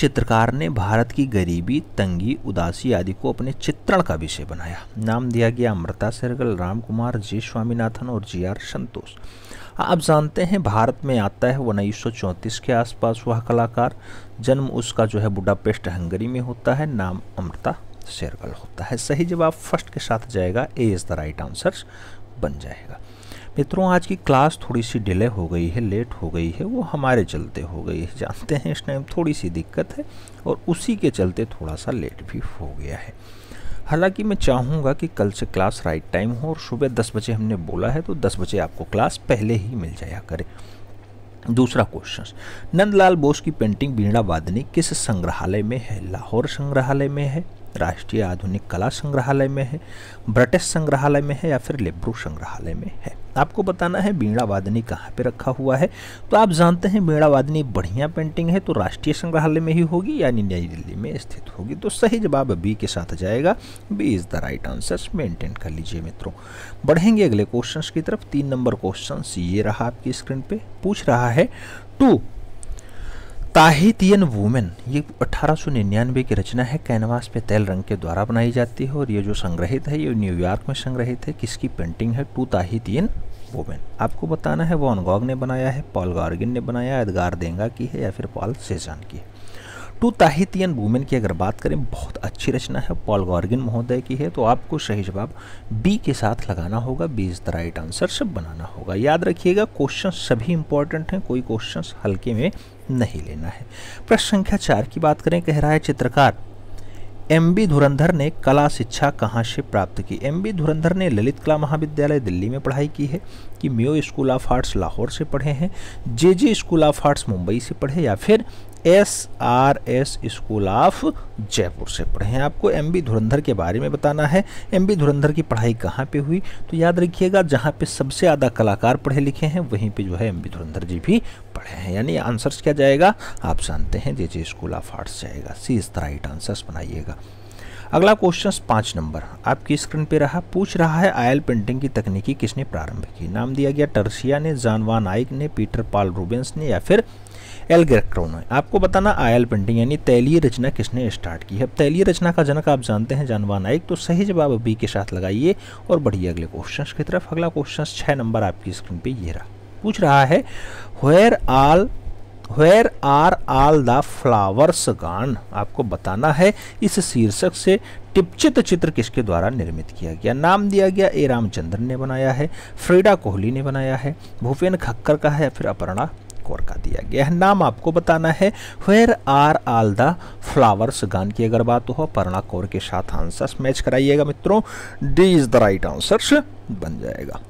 चित्रकार ने भारत की गरीबी तंगी उदासी आदि को अपने चित्रण का विषय बनाया नाम दिया गया अमृता सरगल राम कुमार जे स्वामीनाथन और जी आर संतोष आप जानते हैं भारत में आता है उन्नीस सौ चौंतीस के आसपास वह कलाकार जन्म उसका जो है बुडापेस्ट हंगरी में होता है नाम अमृता सरगल होता है सही जवाब फर्स्ट के साथ जाएगा A is the right answer बन जाएगा मित्रों आज की क्लास थोड़ी सी डिले हो गई है लेट हो गई है वो हमारे चलते हो गई है जानते हैं इस टाइम थोड़ी सी दिक्कत है और उसी के चलते थोड़ा सा लेट भी हो गया है हालांकि मैं चाहूँगा कि कल से क्लास राइट टाइम हो और सुबह दस बजे हमने बोला है तो दस बजे आपको क्लास पहले ही मिल जाया करे दूसरा क्वेश्चन नंदलाल बोस की पेंटिंग बीणा वादनी किस संग्रहालय में है लाहौर संग्रहालय में है राष्ट्रीय आधुनिक कला संग्रहालय में है ब्रिटिश संग्रहालय में है या फिर लिब्रू संग्रहालय में है आपको बताना है वादनी कहाँ पे रखा हुआ है तो आप जानते हैं वादनी बढ़िया पेंटिंग है तो राष्ट्रीय संग्रहालय में ही होगी यानी नई दिल्ली में स्थित होगी तो सही जवाब बी के साथ जाएगा B is the right answer maintain कर लीजिए मित्रों बढ़ेंगे अगले क्वेश्चन की तरफ तीन नंबर क्वेश्चन ये रहा आपकी स्क्रीन पर पूछ रहा है टू ताहितियन वूमेन ये 1899 की रचना है कैनवास पे तेल रंग के द्वारा बनाई जाती है और ये जो संग्रहित है ये न्यूयॉर्क में संग्रहित है किसकी पेंटिंग है टू ताहितियन वूमेन आपको बताना है वॉन गॉग ने बनाया है पॉल गार्गिन ने बनाया एदगार देंगा की है या फिर पॉल सेजान की है टू ताहितियन वूमेन की अगर बात करें बहुत अच्छी रचना है पॉल गॉर्गिन महोदय की है तो आपको सही जवाब बी के साथ लगाना होगा B is the right answer सब बनाना होगा याद रखिएगा क्वेश्चन सभी इंपॉर्टेंट हैं कोई क्वेश्चन हल्के में नहीं लेना है प्रश्न संख्या चार की बात करें कह रहा है चित्रकार एम बी धुरंधर ने कला शिक्षा कहाँ से प्राप्त की एम बी धुरंधर ने ललित कला महाविद्यालय दिल्ली में पढ़ाई की है कि Mayo school of arts Lahore से पढ़े हैं J J school of arts Mumbai से पढ़े या फिर S R S school of Jaipur से पढ़े हैं आपको एम बी धुरंधर के बारे में बताना है एम बी धुरंधर की पढ़ाई कहाँ पे हुई तो याद रखिएगा जहाँ पे सबसे ज़्यादा कलाकार पढ़े लिखे हैं वहीं पे जो है एम बी धुरंधर जी भी पढ़े हैं यानी आंसर्स क्या जाएगा आप जानते हैं J J school of arts जाएगा सी इस तरह राइट आंसर्स बनाइएगा अगला क्वेश्चन पाँच नंबर आपकी स्क्रीन पे रहा पूछ रहा है आयल पेंटिंग की तकनीकी किसने प्रारंभ की नाम दिया गया टर्सिया ने जानवान आइक ने पीटर पाल रूबेंस ने या फिर एल है आपको बताना आयल पेंटिंग यानी तैलीय रचना किसने स्टार्ट की है तैलीय रचना का जनक आप जानते हैं जानवा नाइक तो सही जवाब बी के साथ लगाइए और बढ़िया अगले क्वेश्चन की तरफ अगला क्वेश्चन छः नंबर आपकी स्क्रीन पर ये रहा पूछ रहा है where all where are all the flowers gone आपको बताना है इस शीर्षक से टिपचित चित्र किसके द्वारा निर्मित किया गया नाम दिया गया ए रामचंद्रन ने बनाया है फ्रीडा कोहली ने बनाया है भूपेन खक्कर का है फिर अपर्णा स्कोर का दिया गया है नाम आपको बताना है where are all the flowers gone की अगर बात हो पर्णा कौर के साथ आंसर्स मैच कराइएगा मित्रों D is the right answers बन जाएगा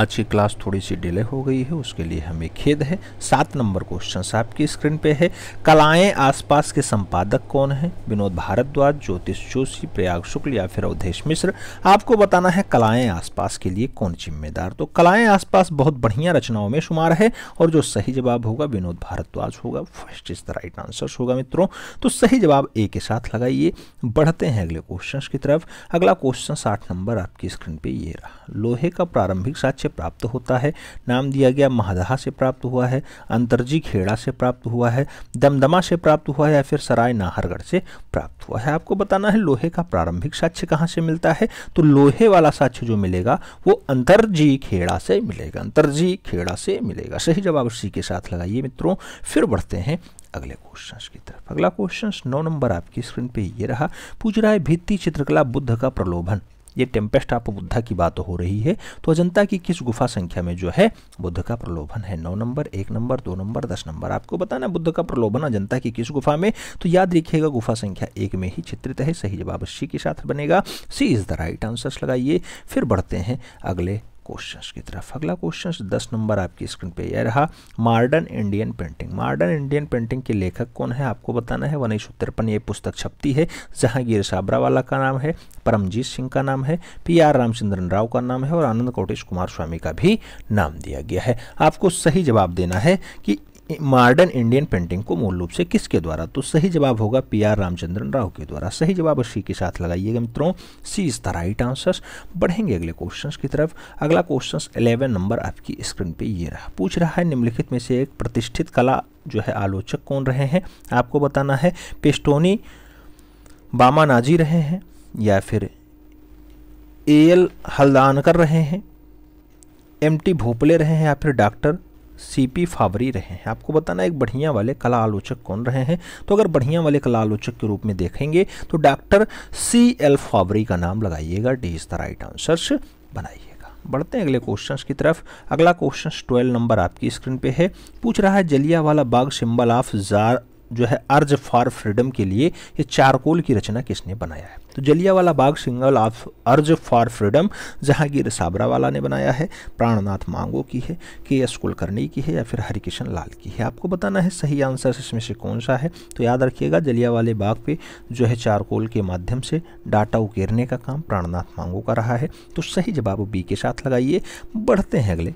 आज की क्लास थोड़ी सी डिले हो गई है उसके लिए हमें खेद है सात नंबर क्वेश्चन आपकी स्क्रीन पे है कलाएं आसपास के संपादक कौन है विनोद भारद्वाज ज्योतिष जोशी प्रयाग शुक्ल या फिर अवधेश मिश्र आपको बताना है कलाएं आसपास के लिए कौन जिम्मेदार तो कलाएं आसपास बहुत बढ़िया रचनाओं में शुमार है और जो सही जवाब होगा विनोद भारद्वाज होगा first is the right answer होगा मित्रों तो सही जवाब ए के साथ लगाइए बढ़ते हैं अगले क्वेश्चन की तरफ अगला क्वेश्चन साठ नंबर आपकी स्क्रीन पे ये रहा लोहे का प्रारंभिक साक्ष्य से प्राप्त होता है नाम दिया गया महादहा से प्राप्त हुआ है अंतरजी खेड़ा से प्राप्त हुआ है दमदमा से प्राप्त हुआ है या फिर सराय नाहरगढ़ से प्राप्त हुआ है आपको बताना है लोहे का प्रारंभिक साक्ष्य कहाँ से मिलता है तो लोहे वाला साक्ष्य जो मिलेगा वो अंतरजी खेड़ा से मिलेगा अंतरजी खेड़ा से मिलेगा सही जवाब उसी के साथ लगाइए मित्रों फिर बढ़ते हैं अगले क्वेश्चन की तरफ अगला क्वेश्चन नौ नंबर आपकी स्क्रीन पे ये रहा पूछ रहा है भित्ति चित्रकला बुद्ध का प्रलोभन ये टेम्पेस्ट आप बुद्धा की बात हो रही है तो अजंता की किस गुफा संख्या में जो है बुद्ध का प्रलोभन है नौ नंबर एक नंबर दो नंबर दस नंबर आपको बताना बुद्ध का प्रलोभन अजंता की किस गुफा में तो याद रखिएगा गुफा संख्या एक में ही चित्रित है सही जवाब सी के साथ बनेगा C is the right answers लगाइए फिर बढ़ते हैं अगले क्वेश्चंस की तरफ अगला क्वेश्चंस दस नंबर आपकी स्क्रीन पे यह रहा modern Indian painting modern Indian painting के लेखक कौन है आपको बताना है वनीश उत्तरपन ये पुस्तक छपती है जहांगीर साबरावाला का नाम है परमजीत सिंह का नाम है पी आर रामचंद्रन राव का नाम है और आनंद कोटेश कुमार स्वामी का भी नाम दिया गया है आपको सही जवाब देना है कि मॉडर्न इंडियन पेंटिंग को मूल रूप से किसके द्वारा तो सही जवाब होगा पी आर रामचंद्रन राव के द्वारा सही जवाब सी के साथ लगाइएगा मित्रों C is the right answer बढ़ेंगे अगले क्वेश्चन की तरफ अगला क्वेश्चन एलेवन नंबर आपकी स्क्रीन पे ये रहा पूछ रहा है निम्नलिखित में से एक प्रतिष्ठित कला जो है आलोचक कौन रहे हैं आपको बताना है पेस्टोनी बामा नाजी रहे हैं या फिर ए एल हल्दानकर रहे हैं एम टी भोपले रहे हैं या फिर डॉक्टर सीपी फावरी रहे हैं आपको बताना एक बढ़िया वाले कला आलोचक कौन रहे हैं तो अगर बढ़िया वाले कला आलोचक के रूप में देखेंगे तो डॉक्टर सी एल फावरी का नाम लगाइएगा D is the right answer बनाइए बढ़ते हैं अगले क्वेश्चन की तरफ अगला क्वेश्चन ट्वेल्व नंबर आपकी स्क्रीन पे है पूछ रहा है जलिया वाला बाग सिंबल ऑफ जार जो है अर्ज फॉर फ्रीडम के लिए ये चारकोल की रचना किसने बनाया है तो Jallianwala Bagh single of urge for freedom Jehangir Sabavala ने बनाया है प्राणनाथ मांगो की है के एस कुलकर्णी की है या फिर हरिकिशन लाल की है आपको बताना है सही आंसर इसमें से कौन सा है तो याद रखिएगा जलियावाले बाग पे जो है चारकोल के माध्यम से डाटा उकेरने का काम प्राणनाथ मांगो का रहा है तो सही जवाब बी के साथ लगाइए बढ़ते हैं अगले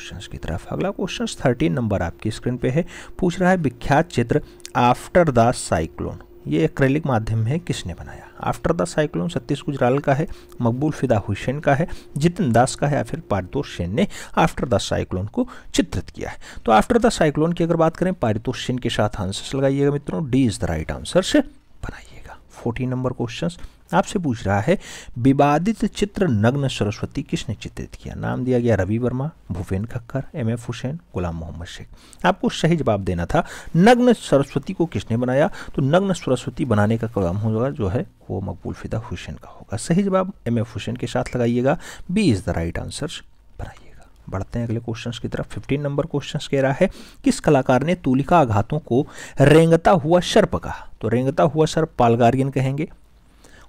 क्वेश्चंस की तरफ अगला क्वेश्चन थर्टीन नंबर आपकी स्क्रीन पे है पूछ रहा है विख्यात चित्र आफ्टर द साइक्लोन ये एक्रेलिक माध्यम में किसने बनाया after the cyclone Satish Gujral का है मकबूल फिदा हुसैन का है जितिन दास का है या फिर पारितोष सेन ने आफ्टर द साइक्लोन को चित्रित किया है तो आफ्टर द साइक्लोन की अगर बात करें पारितोष सेन के साथ आंसर्स लगाइएगा मित्रों D is the right answers बनाइए फोर्टीन नंबर क्वेश्चन आपसे पूछ रहा है विवादित चित्र नग्न सरस्वती किसने चित्रित किया नाम दिया गया रवि वर्मा भूपेन खक्कर एम एफ हुसैन गुलाम मोहम्मद शेख आपको सही जवाब देना था नग्न सरस्वती को किसने बनाया तो नग्न सरस्वती बनाने का काम होगा जो है वो मकबूल फिदा हुसैन का होगा सही जवाब एम एफ हुसैन के साथ लगाइएगा B is the right answer बनाइए बढ़ते हैं अगले क्वेश्चंस की तरफ 15 नंबर क्वेश्चंस कह रहा है किस कलाकार ने तूलिका आघातों को रेंगता हुआ सर्प कहा तो रेंगता हुआ सर पालगारियन कहेंगे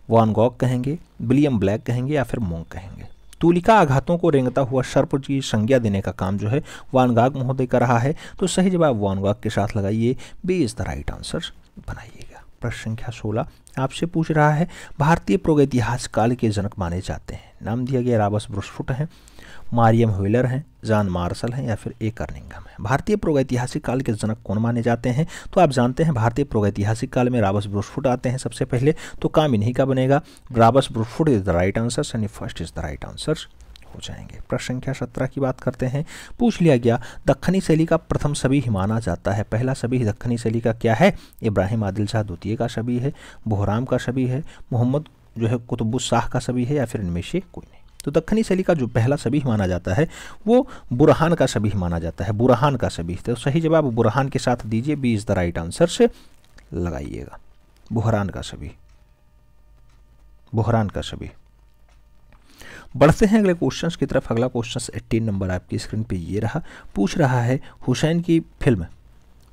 वान गॉक कहेंगे विलियम ब्लैक कहेंगे या फिर मोंग कहेंगे तूलिका आघातों को रेंगता हुआ सर्प की संज्ञा देने का काम जो है वानगाग महोदय कर रहा है तो सही जवाब वानगाग के साथ लगाइए B is the right answer बनाइएगा प्रश्न संख्या सोलह आपसे पूछ रहा है भारतीय प्रोग इतिहास काल के जनक माने जाते हैं नाम दिया गया रावस ब्रुस्फुट हैं मारियम व्हीलर हैं जान मार्शल हैं या फिर ए कर्निंगम है भारतीय प्रोगैतिहासिक काल के जनक कौन माने जाते हैं तो आप जानते हैं भारतीय प्रोगैतिहासिक काल में राबस ब्रुसफुट आते हैं सबसे पहले तो काम इन्हीं का बनेगा राबस ब्रुसफुट इज द राइट आंसर यानी first is the right answer हो जाएंगे प्रश्न संख्या सत्रह की बात करते हैं पूछ लिया गया दखनी शैली का प्रथम सभी ही माना जाता है पहला सभी दखनी शैली का क्या है इब्राहिम आदिल शाह द्वितीय का सभी है बोहराम का सभी है मोहम्मद जो है कुतुबुशाह का सभी है या फिर इनमें से कोई नहीं तो दखनी शैली का जो पहला सभी माना जाता है वो बुरहान का सभी माना जाता है बुरहान का सभी तो सही जवाब बुरहान के साथ दीजिए B is the right answer से लगाइएगा बुहरान का सभी बुहरान का सभी बढ़ते हैं अगले क्वेश्चन की तरफ अगला क्वेश्चन 18 नंबर आपकी स्क्रीन पे ये रहा पूछ रहा है हुसैन की film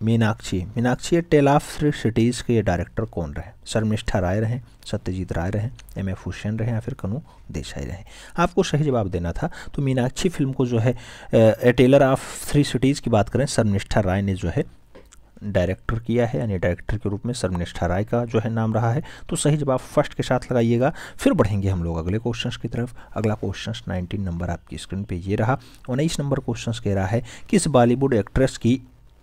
Meenaxi Meenaxi a tale of three cities के ये डायरेक्टर कौन रहे शर्मिष्ठा राय रहे सत्यजीत राय रहे एम एफ हुसैन रहे या फिर कनु देसाई रहे आपको सही जवाब देना था तो मीनाक्षी फिल्म को जो है a tale of three cities की बात करें शर्मिष्ठा राय ने जो है डायरेक्टर किया है यानी डायरेक्टर के रूप में शर्मनिष्ठा राय का जो है नाम रहा है तो सही जवाब फर्स्ट के साथ लगाइएगा फिर बढ़ेंगे हम लोग अगले क्वेश्चन की तरफ अगला क्वेश्चन 19 नंबर आपकी स्क्रीन पे ये रहा उन्नीस नंबर क्वेश्चन कह रहा है किस बॉलीवुड एक्ट्रेस की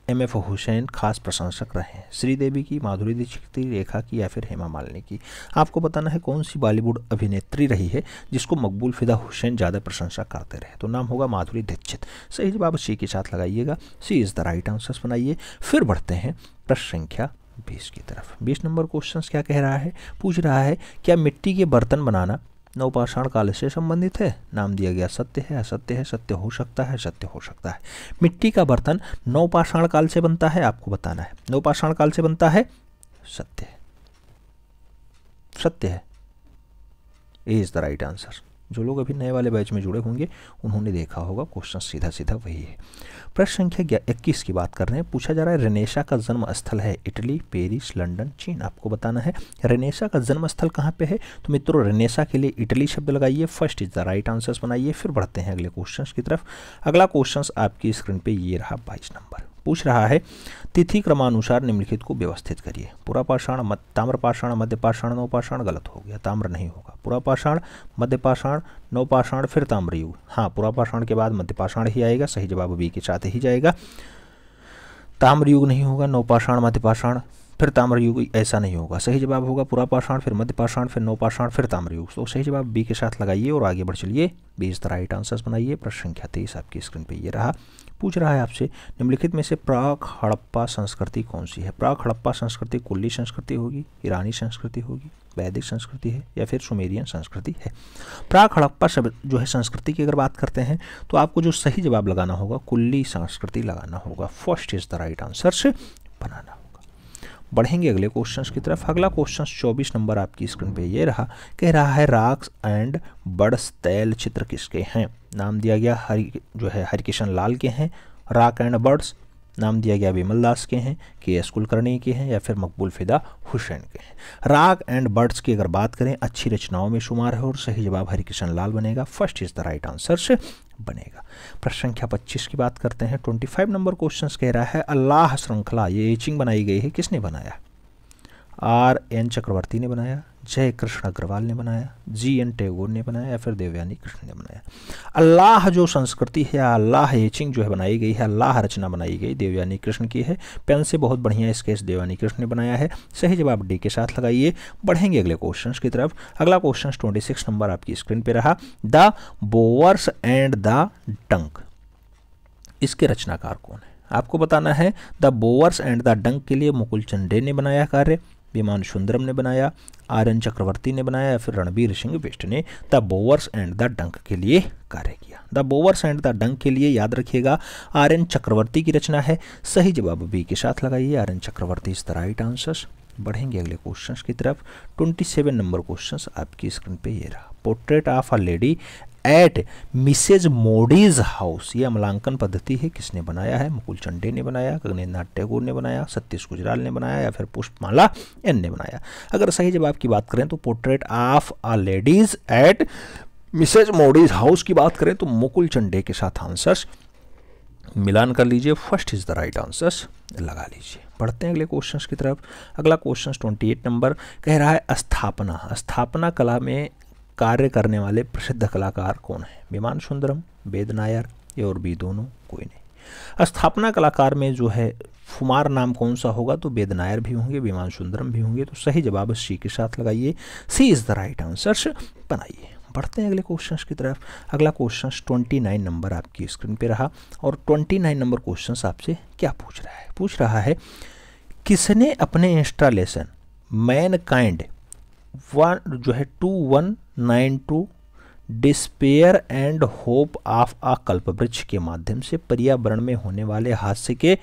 एम एफ हुसैन खास प्रशंसक रहे हैं श्रीदेवी की माधुरी दीक्षित रेखा की या फिर हेमा मालिनी की आपको बताना है कौन सी बॉलीवुड अभिनेत्री रही है जिसको मकबूल फिदा हुसैन ज़्यादा प्रशंसा करते रहे तो नाम होगा माधुरी दीक्षित सही जवाब सी के साथ लगाइएगा C is the right answers बनाइए फिर बढ़ते हैं प्रश्न संख्या बीस की तरफ बीस नंबर क्वेश्चन क्या कह रहा है पूछ रहा है क्या मिट्टी के बर्तन बनाना नौपाषाण काल से संबंधित है नाम दिया गया सत्य है असत्य है सत्य हो सकता है सत्य हो सकता है मिट्टी का बर्तन नौपाषाण काल से बनता है आपको बताना है नौपाषाण काल से बनता है सत्य है सत्य है इज द राइट आंसर जो लोग अभी नए वाले बैच में जुड़े होंगे उन्होंने देखा होगा क्वेश्चन सीधा सीधा वही है प्रश्न संख्या इक्कीस की बात कर रहे हैं पूछा जा रहा है रेनेशा का जन्म स्थल है इटली पेरिस लंदन चीन आपको बताना है रेनेशा का जन्म स्थल कहाँ पे है तो मित्रों रेनेशा के लिए इटली शब्द लगाइए first is the right answer बनाइए फिर बढ़ते हैं अगले क्वेश्चन की तरफ अगला क्वेश्चन आपकी स्क्रीन पर ये रहा बाईस नंबर पूछ रहा है तिथि क्रमानुसार निम्नलिखित को व्यवस्थित करिए पूरा पाषाण मध्य ताम्रपाषाण मध्यपाषाण नौपाषाण गलत हो गया ताम्र नहीं होगा पूरा पाषाण मध्यपाषाण नौपाषाण फिर ताम्रयुग हाँ पूरा पाषाण के बाद मध्यपाषाण ही आएगा सही जवाब बी के साथ ही जाएगा ताम्रयुग नहीं होगा नौपाषाण मध्यपाषाण फिर ताम्रयुग ऐसा नहीं होगा सही जवाब होगा पूरा पाषाण फिर मध्य पाषाण फिर नौपाषाण फिर ताम्रयुग तो सही जवाब बी के साथ लगाइए और आगे बढ़ चलिए बीस तरह राइट आंसर्स बनाइए प्रश्न संख्या तेईस आपकी स्क्रीन पे ये रहा पूछ रहा है आपसे निम्नलिखित में से प्राक हड़प्पा संस्कृति कौन सी है प्राक हड़प्पा संस्कृति कुल्ली संस्कृति होगी ईरानी संस्कृति होगी वैदिक संस्कृति है या फिर सुमेरियन संस्कृति है प्राक हड़प्पा शब्द जो है संस्कृति की अगर बात करते हैं तो आपको जो सही जवाब लगाना होगा कुल्ली संस्कृति लगाना होगा first is the right answer से बनाना होगा बढ़ेंगे अगले क्वेश्चंस की तरफ अगला क्वेश्चन 24 नंबर आपकी स्क्रीन पे ये रहा कह रहा है राक्स एंड बड़स तैल चित्र किसके हैं नाम दिया गया हरि जो है हरिकिशन लाल के हैं राक एंड बर्ड्स नाम दिया गया विमल दास के हैं के एस कुलकर्णी के हैं या फिर मकबूल फिदा हुसैन के हैं राग एंड बर्ड्स की अगर बात करें अच्छी रचनाओं में शुमार है और सही जवाब हरिकिशन लाल बनेगा first is the right answer से बनेगा प्रश्न संख्या 25 की बात करते हैं 25 नंबर क्वेश्चन कह रहा है अल्लाह श्रृंखला ये एचिंग बनाई गई है किसने बनाया आर एन चक्रवर्ती ने बनाया जय कृष्ण अग्रवाल ने बनाया जी एन टैगोर ने बनाया या फिर देवयानी कृष्ण ने बनाया अल्लाह जो संस्कृति है अल्लाह एचिंग जो है बनाई गई है अल्लाह रचना बनाई गई देवयानी कृष्ण की है पेन से बहुत बढ़िया स्केच देवयानी कृष्ण ने बनाया है सही जवाब डी के साथ लगाइए बढ़ेंगे अगले क्वेश्चन की तरफ अगला क्वेश्चन ट्वेंटी नंबर आपकी स्क्रीन पर रहा द बोवर्स एंड द डंक इसके रचनाकार कौन है आपको बताना है द बोवर्स एंड द डंक के लिए मुकुल चंडे ने बनाया कार्य विमान सुंदरम ने बनाया आर एन चक्रवर्ती ने बनाया या फिर रणबीर सिंह बिष्ट ने द बोवर्स एंड द डंक के लिए कार्य किया द बोवर्स एंड द डंक के लिए याद रखिएगा आर एन चक्रवर्ती की रचना है सही जवाब बी के साथ लगाइए R N Chakravarty is the right answers बढ़ेंगे अगले क्वेश्चंस की तरफ 27 नंबर क्वेश्चंस आपकी स्क्रीन पे ये रहा portrait of a lady at Mrs Modi's house ये अमलांकन पद्धति है किसने बनाया है मुकुल चंडे ने बनाया गगनेन्द्रनाथ टैगोर ने बनाया सतीश गुजराल ने बनाया या फिर पुष्पमाला एन ने बनाया अगर सही जवाब की बात करें तो portrait of a ladies at Mrs Modi's house की बात करें तो मुकुल चंडे के साथ आंसर्स मिलान कर लीजिए first is the right answers लगा लीजिए बढ़ते हैं अगले क्वेश्चन की तरफ अगला क्वेश्चन ट्वेंटी एट नंबर कह रहा है स्थापना स्थापना कला में कार्य करने वाले प्रसिद्ध कलाकार कौन हैं विमान सुंदरम वेद नायर और भी दोनों कोई नहीं स्थापना कलाकार में जो है फुमार नाम कौन सा होगा तो वेद नायर भी होंगे विमान सुंदरम भी होंगे तो सही जवाब सी के साथ लगाइए C is the right answer बनाइए बढ़ते हैं अगले क्वेश्चन की तरफ अगला क्वेश्चन ट्वेंटी नाइन नंबर आपकी स्क्रीन पे रहा और ट्वेंटी नाइन नंबर क्वेश्चन आपसे क्या पूछ रहा है पूछ रहा है किसने अपने इंस्टॉलेशन मैन काइंड वन जो है two one nine two despair and hope of आ कल्प वृक्ष के माध्यम से पर्यावरण में होने वाले हास्य के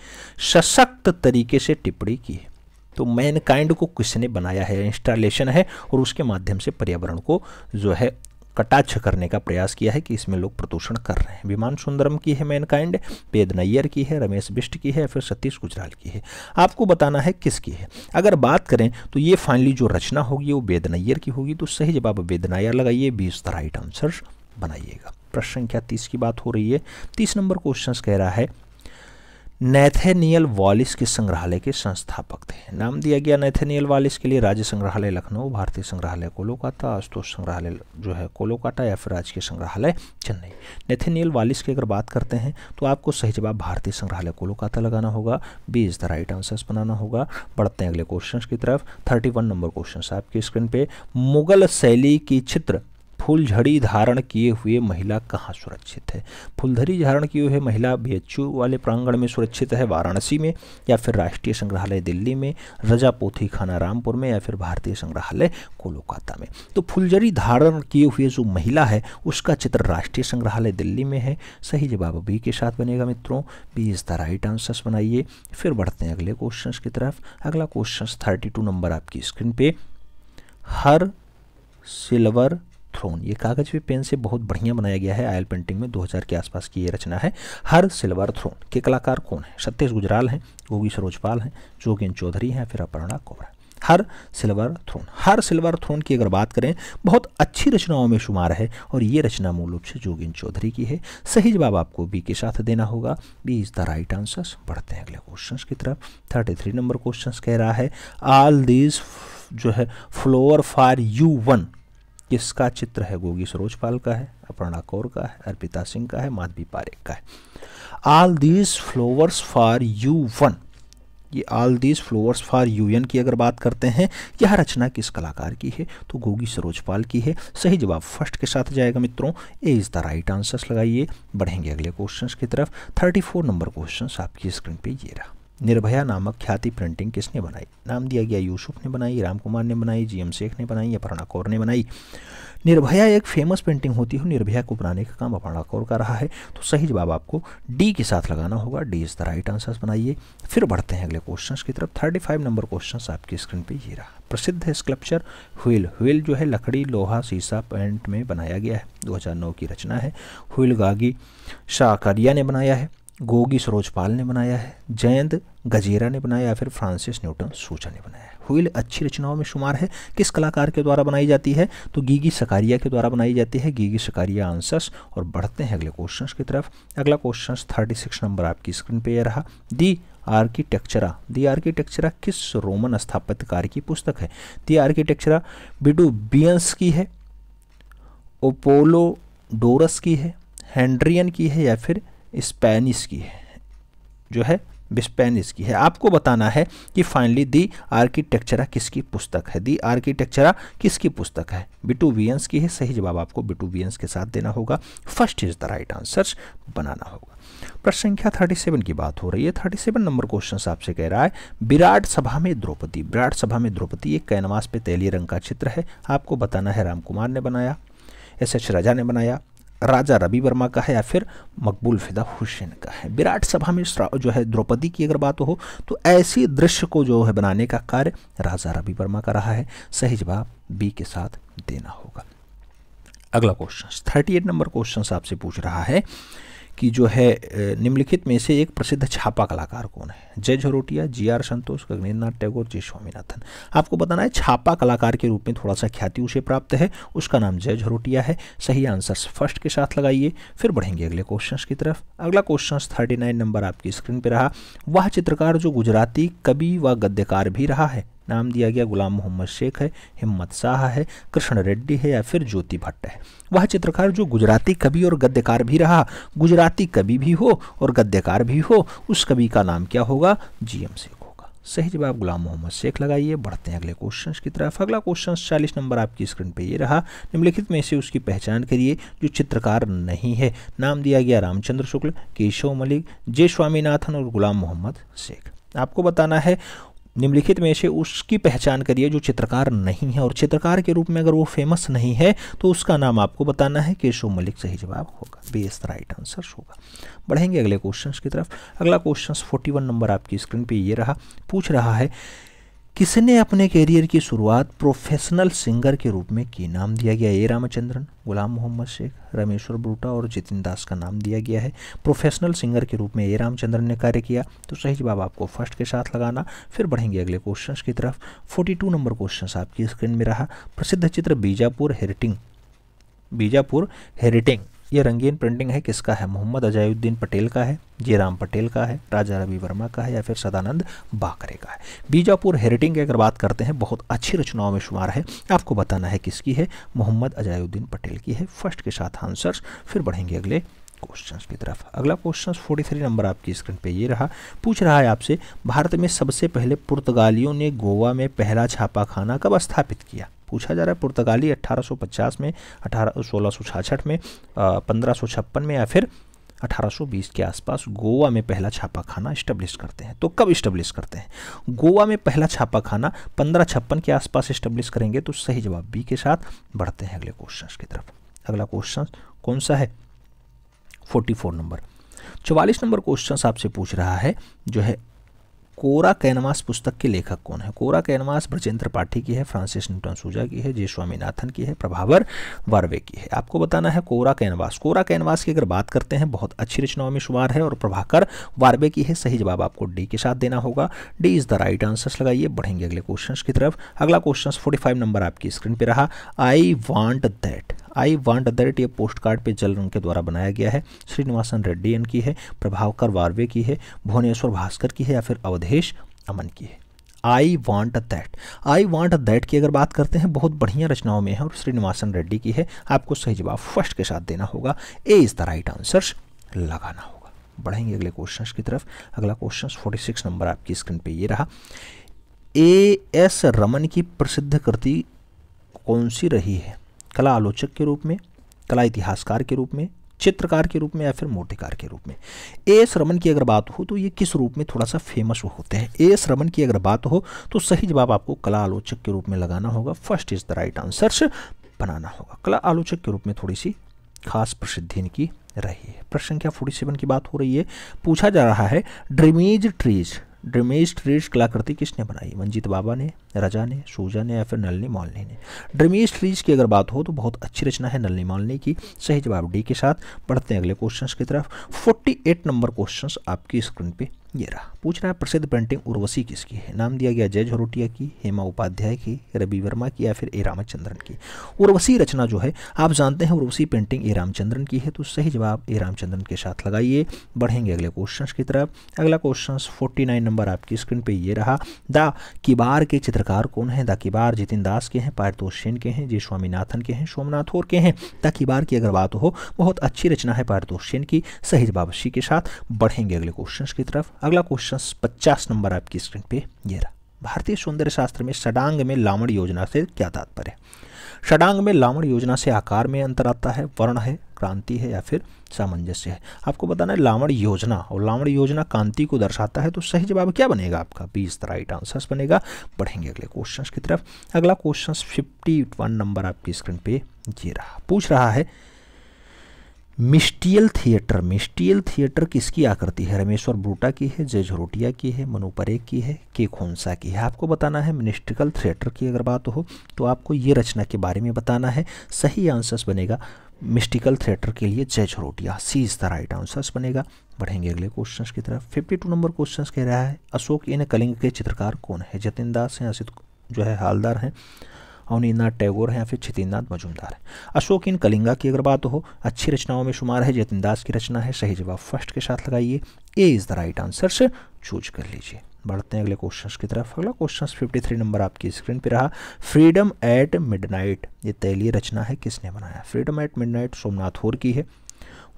सशक्त तरीके से टिप्पणी की है तो मैनकाइंड को किसने बनाया है इंस्टॉलेशन है और उसके माध्यम से पर्यावरण को जो है कटाक्ष करने का प्रयास किया है कि इसमें लोग प्रदूषण कर रहे हैं विमान सुंदरम की है मैनकाइंड पेद नैयर की है रमेश बिष्ट की है फिर सतीश गुजराल की है आपको बताना है किसकी है अगर बात करें तो ये फाइनली जो रचना होगी वो वेद नैयर की होगी तो सही जवाब वेद नैयर लगाइए बीस द राइट आंसर बनाइएगा प्रश्न संख्या तीस की बात हो रही है तीस नंबर क्वेश्चन कह रहा है नैथेनियल वॉलिस के संग्रहालय के संस्थापक थे नाम दिया गया नैथेनियल वॉलिस के लिए राज्य संग्रहालय लखनऊ भारतीय संग्रहालय कोलकाता आशुतोष संग्रहालय जो है कोलकाता या फिर राजकीय संग्रहालय चेन्नई नैथेनियल वॉलिस की अगर बात करते हैं तो आपको सही जवाब भारतीय संग्रहालय कोलकाता लगाना होगा B is the right answers बनाना होगा बढ़ते हैं अगले क्वेश्चन की तरफ थर्टी नंबर क्वेश्चन आपकी स्क्रीन पर मुगल शैली की चित्र फुलझड़ी धारण किए हुए महिला कहाँ सुरक्षित है फुलझड़ी धारण किए हुए महिला बी वाले प्रांगण में सुरक्षित है वाराणसी में या फिर राष्ट्रीय संग्रहालय दिल्ली में रजापोथी खाना रामपुर में या फिर भारतीय संग्रहालय कोलकाता में तो फुलझड़ी धारण किए हुए जो महिला है उसका चित्र राष्ट्रीय संग्रहालय दिल्ली में है सही जवाब बी के साथ बनेगा मित्रों B is the right answers बनाइए फिर बढ़ते हैं अगले क्वेश्चन की तरफ अगला क्वेश्चन थर्टी टू नंबर आपकी स्क्रीन पे हर सिल्वर थ्रोन ये कागज पे पेन से बहुत बढ़िया बनाया गया है आयल पेंटिंग में 2000 के आसपास की ये रचना है हर सिल्वर थ्रोन के कलाकार कौन है सत्यश गुजराल हैं योगी सरोजपाल हैं जोगिन चौधरी हैं फिर अपर्णा कौर है her silver throne her silver throne की अगर बात करें बहुत अच्छी रचनाओं में शुमार है और ये रचना मूल रूप से जोगिन चौधरी की है सही जवाब आपको बी के साथ देना होगा B is the right answers बढ़ते हैं अगले क्वेश्चन की तरफ थर्टी थ्री नंबर क्वेश्चन कह रहा है आल दीज जो है फ्लोर फॉर यू वन किसका चित्र है गोगी सरोजपाल का है अपर्णा कौर का है अर्पिता सिंह का है माधवी पारे का है all these flowers for you one ये all these flowers for you one की अगर बात करते हैं यह रचना किस कलाकार की है तो गोगी सरोजपाल की है सही जवाब फर्स्ट के साथ जाएगा मित्रों A is the right answers लगाइए बढ़ेंगे अगले क्वेश्चंस की तरफ 34 नंबर क्वेश्चंस आपकी स्क्रीन पे ये रहा निर्भया नामक ख्याति प्रिंटिंग किसने बनाई नाम दिया गया यूसुफ ने बनाई राम कुमार ने बनाई जी एम शेख ने बनाई अपर्णा कौर ने बनाई निर्भया एक फेमस पेंटिंग होती है निर्भया को बनाने का काम अपर्णा कौर का रहा है तो सही जवाब आपको डी के साथ लगाना होगा D is the right answer बनाइए फिर बढ़ते हैं अगले क्वेश्चन की तरफ थर्टी फाइव नंबर क्वेश्चन आपकी स्क्रीन पर ये रहा प्रसिद्ध स्कल्पचर हुईल हुईल जो है लकड़ी लोहा सीसा पेंट में बनाया गया है नौ की रचना है हुईल गागी शाकारिया ने बनाया है गोगी सरोजपाल ने बनाया है जयंत गजेरा ने बनाया या फिर फ्रांसिस न्यूटन सूचा ने बनाया है हुईल अच्छी रचनाओं में शुमार है किस कलाकार के द्वारा बनाई जाती है तो गीगी सकारिया के द्वारा बनाई जाती है गीगी सकारिया आंसर्स और बढ़ते हैं अगले क्वेश्चन की तरफ अगला क्वेश्चन थर्टी सिक्स नंबर आपकी स्क्रीन पर यह रहा दी आर्किटेक्चरा दी आर्किटेक्चरा किस रोमन स्थापित्यकार की पुस्तक है दी आर्किटेक्चरा बिडू बियंस की है ओपोलो डोरस की है हैंड्रियन की है या फिर स्पेनिश की है जो है स्पेनिश की है आपको बताना है कि फाइनली दी आर्किटेक्चरा किसकी पुस्तक है दी आर्किटेक्चरा किसकी पुस्तक है बिटूवियंस की है सही जवाब आपको बिटूवियंस के साथ देना होगा first is the right answer बनाना होगा प्रश्न संख्या 37 की बात हो रही है 37 नंबर क्वेश्चन आपसे कह रहा है विराट सभा में द्रौपदी विराट सभा में द्रौपदी एक कैनवास पे तैली रंग का चित्र है आपको बताना है कुमार ने बनाया एस एच राजा ने बनाया राजा रवि वर्मा का है या फिर मकबूल फिदा हुसैन का है विराट सभा में जो है द्रौपदी की अगर बात हो तो ऐसे दृश्य को जो है बनाने का कार्य राजा रवि वर्मा का रहा है सही जवाब बी के साथ देना होगा अगला question thirty eight number question आपसे पूछ रहा है कि जो है निम्नलिखित में से एक प्रसिद्ध छापा कलाकार कौन है Jai Jharotia G R Santosh Gaganendranath Tagore G Swaminathan आपको बताना है छापा कलाकार के रूप में थोड़ा सा ख्याति उसे प्राप्त है उसका नाम जय झरोटिया है सही आंसर्स फर्स्ट के साथ लगाइए फिर बढ़ेंगे अगले क्वेश्चन की तरफ अगला क्वेश्चन थर्टी नंबर आपकी स्क्रीन पर रहा वह चित्रकार जो गुजराती कवि व गद्यकार भी रहा है नाम दिया गया गुलाम मोहम्मद शेख है हिम्मत शाह है कृष्ण रेड्डी है या फिर ज्योति भट्ट है वह चित्रकार जो गुजराती कवि और गद्यकार भी रहा गुजराती कवि भी हो और गद्यकार भी हो उस कवि का नाम क्या होगा जी एम शेख होगा सही जवाब गुलाम मोहम्मद शेख लगाइए बढ़ते हैं अगले क्वेश्चन की तरफ अगला क्वेश्चन चालीस नंबर आपकी स्क्रीन पर यह रहा निम्नलिखित में से उसकी पहचान करिए जो चित्रकार नहीं है नाम दिया गया रामचंद्र शुक्ल केशव मलिक जय स्वामीनाथन और गुलाम मोहम्मद शेख आपको बताना है निम्नलिखित में से उसकी पहचान करिए जो चित्रकार नहीं है और चित्रकार के रूप में अगर वो फेमस नहीं है तो उसका नाम आपको बताना है केशव मलिक सही जवाब होगा B is the right answer होगा बढ़ेंगे अगले क्वेश्चंस की तरफ अगला क्वेश्चन 41 नंबर आपकी स्क्रीन पे ये रहा पूछ रहा है किसने अपने कैरियर की शुरुआत प्रोफेशनल सिंगर के रूप में की नाम दिया गया ए रामचंद्रन गुलाम मोहम्मद शेख रमेश्वर ब्रूटा और जितिन दास का नाम दिया गया है प्रोफेशनल सिंगर के रूप में ए रामचंद्रन ने कार्य किया तो सही जवाब आपको फर्स्ट के साथ लगाना फिर बढ़ेंगे अगले क्वेश्चन की तरफ 42 नंबर क्वेश्चन आपकी स्क्रीन में रहा प्रसिद्ध चित्र बीजापुर हेरिटिंग बीजापुर हेरिटिंग ये रंगीन प्रिंटिंग है किसका है मोहम्मद अजायुद्दीन पटेल का है जयराम पटेल का है राजा रवि वर्मा का है या फिर सदानंद बाकरे का है बीजापुर हेरिटिंग की अगर बात करते हैं बहुत अच्छी रचनाओं में शुमार है आपको बताना है किसकी है मोहम्मद अजायुद्दीन पटेल की है फर्स्ट के साथ आंसर्स फिर बढ़ेंगे अगले क्वेश्चन की तरफ अगला क्वेश्चन फोर्टी थ्री नंबर आपकी स्क्रीन पे ये रहा पूछ रहा है आपसे भारत में सबसे पहले पुर्तगालियों ने गोवा में पहला छापा खाना कब स्थापित किया पूछा जा रहा है पुर्तगाली 1850 में अठारह सोलह में पंद्रह में या फिर 1820 के आसपास गोवा में पहला छापाखाना इस्टब्लिश करते हैं तो कब इस्टब्लिश करते हैं गोवा में पहला छापाखाना पंद्रह छप्पन के आसपास इस्टब्लिश करेंगे तो सही जवाब बी के साथ बढ़ते हैं अगले क्वेश्चन की तरफ अगला क्वेश्चन कौन सा है 44 नंबर 44 नंबर क्वेश्चन आपसे पूछ रहा है जो है कोरा कैनवास पुस्तक के लेखक कौन है कोरा कैनवास ब्रजेंद्र पाठी की है फ्रांसिस न्यूटन सूजा की है जे स्वामीनाथन की है प्रभावर वर्वे की है आपको बताना है कोरा कैनवास कोरा कैनवास की अगर बात करते हैं बहुत अच्छी रचनाओं में शुमार है और प्रभाकर वार्वे की है सही जवाब आपको डी के साथ देना होगा D is the right answers लगाइए बढ़ेंगे अगले क्वेश्चन की तरफ अगला क्वेश्चन फोर्टी नंबर आपकी स्क्रीन पर रहा I want that I want that ये पोस्ट कार्ड पे जल उनके द्वारा बनाया गया है श्रीनिवासन रेड्डी की है प्रभावकर वारवे की है भुवनेश्वर भास्कर की है या फिर अवधेश अमन की है I want that I want that की अगर बात करते हैं बहुत बढ़िया रचनाओं में है और श्रीनिवासन रेड्डी की है आपको सही जवाब फर्स्ट के साथ देना होगा A is the right answers लगाना होगा बढ़ेंगे अगले क्वेश्चन की तरफ अगला क्वेश्चन 46 नंबर आपकी स्क्रीन पे ये रहा ए एस रमन की प्रसिद्ध कृति कौन सी रही है कला आलोचक के रूप में कला इतिहासकार के रूप में चित्रकार के रूप में या फिर मूर्तिकार के रूप में ए एस रमन की अगर बात हो तो ये किस रूप में थोड़ा सा फेमस होते हैं ए एस रमन की अगर बात हो तो सही जवाब आपको कला आलोचक के रूप में लगाना होगा first is the right answers बनाना होगा कला आलोचक के रूप में थोड़ी सी खास प्रसिद्धि इनकी रही है प्रश्न संख्या फोर्टी सेवन की बात हो रही है पूछा जा रहा है ड्रीमेज ट्रीज ड्रीमेज ट्रीज कलाकृति किसने बनाई मंजीत बाबा ने रजा ने सूजा ने या फिर नलनी मालनी ने ड्रीमेज रीज की अगर बात हो तो बहुत अच्छी रचना है नलनी मालनी की सही जवाब डी के साथ पढ़ते हैं अगले क्वेश्चन की तरफ 48 नंबर क्वेश्चन आपकी स्क्रीन पर ये रहा पूछ रहा है प्रसिद्ध पेंटिंग उर्वशी किसकी है नाम दिया गया जय झरोटिया की हेमा उपाध्याय की रवि वर्मा की या फिर ए रामचंद्रन की उर्वशी रचना जो है आप जानते हैं उर्वशी पेंटिंग ए रामचंद्रन की है तो सही जवाब ए रामचंद्रन के साथ लगाइए बढ़ेंगे अगले क्वेश्चन की तरफ अगला क्वेश्चन फोर्टी नाइन नंबर आपकी स्क्रीन पर ये रहा द किबार के चित्रकार कौन है द किबार जितिन दास के हैं पारितोष सेन के हैं जय स्वामीनाथन के हैं सोमनाथोर के हैं द किबार की अगर बात हो बहुत अच्छी रचना है पारितोष सेन की सही जवाब सी के साथ बढ़ेंगे अगले क्वेश्चन की तरफ अगला क्वेश्चन पचास नंबर आपकी स्क्रीन पे ये रहा भारतीय सौंदर्य शास्त्र में षडांग में लावण योजना से क्या तात्पर्य षडांग में लावण योजना से आकार में अंतर आता है वर्ण है क्रांति है या फिर सामंजस्य है आपको बताना है लावण योजना और लावण योजना क्रांति को दर्शाता है तो सही जवाब क्या बनेगा आपका इस तरह राइट आंसर बनेगा बढ़ेंगे अगले क्वेश्चन की तरफ अगला क्वेश्चन फिफ्टी वन नंबर आपकी स्क्रीन पे ये रहा पूछ रहा है मिस्टियल थिएटर मिस्टियल थिएटर किसकी आकृति है रमेश्वर ब्रूटा की है जय झरोटिया की है मनु परेख की है के खोनसा की है आपको बताना है मिनिस्ट्रिकल थिएटर की अगर बात हो तो आपको ये रचना के बारे में बताना है सही आंसर्स बनेगा मिस्टिकल थिएटर के लिए Jai Jharotia C is the right answers बनेगा बढ़ेंगे अगले क्वेश्चन की तरफ टू नंबर क्वेश्चन कह रहा है अशोक इन कलिंग के चित्रकार कौन है जतिन दास हैं असित जो है हालदार हैं अवनीन्द्रनाथ टैगोर हैं या फिर छितिननाथ मजूमदार हैं अशोक इन कलिंगा की अगर बात हो अच्छी रचनाओं में शुमार है दास की रचना है सही जवाब फर्स्ट के साथ लगाइए A is the right answer से चूज कर लीजिए बढ़ते हैं अगले क्वेश्चन की तरफ अगला क्वेश्चन फिफ्टी थ्री नंबर आपकी स्क्रीन पर रहा फ्रीडम एट मिडनाइट ये तैलीय रचना है किसने बनाया फ्रीडम एट मिडनाइट सोमनाथ होर की है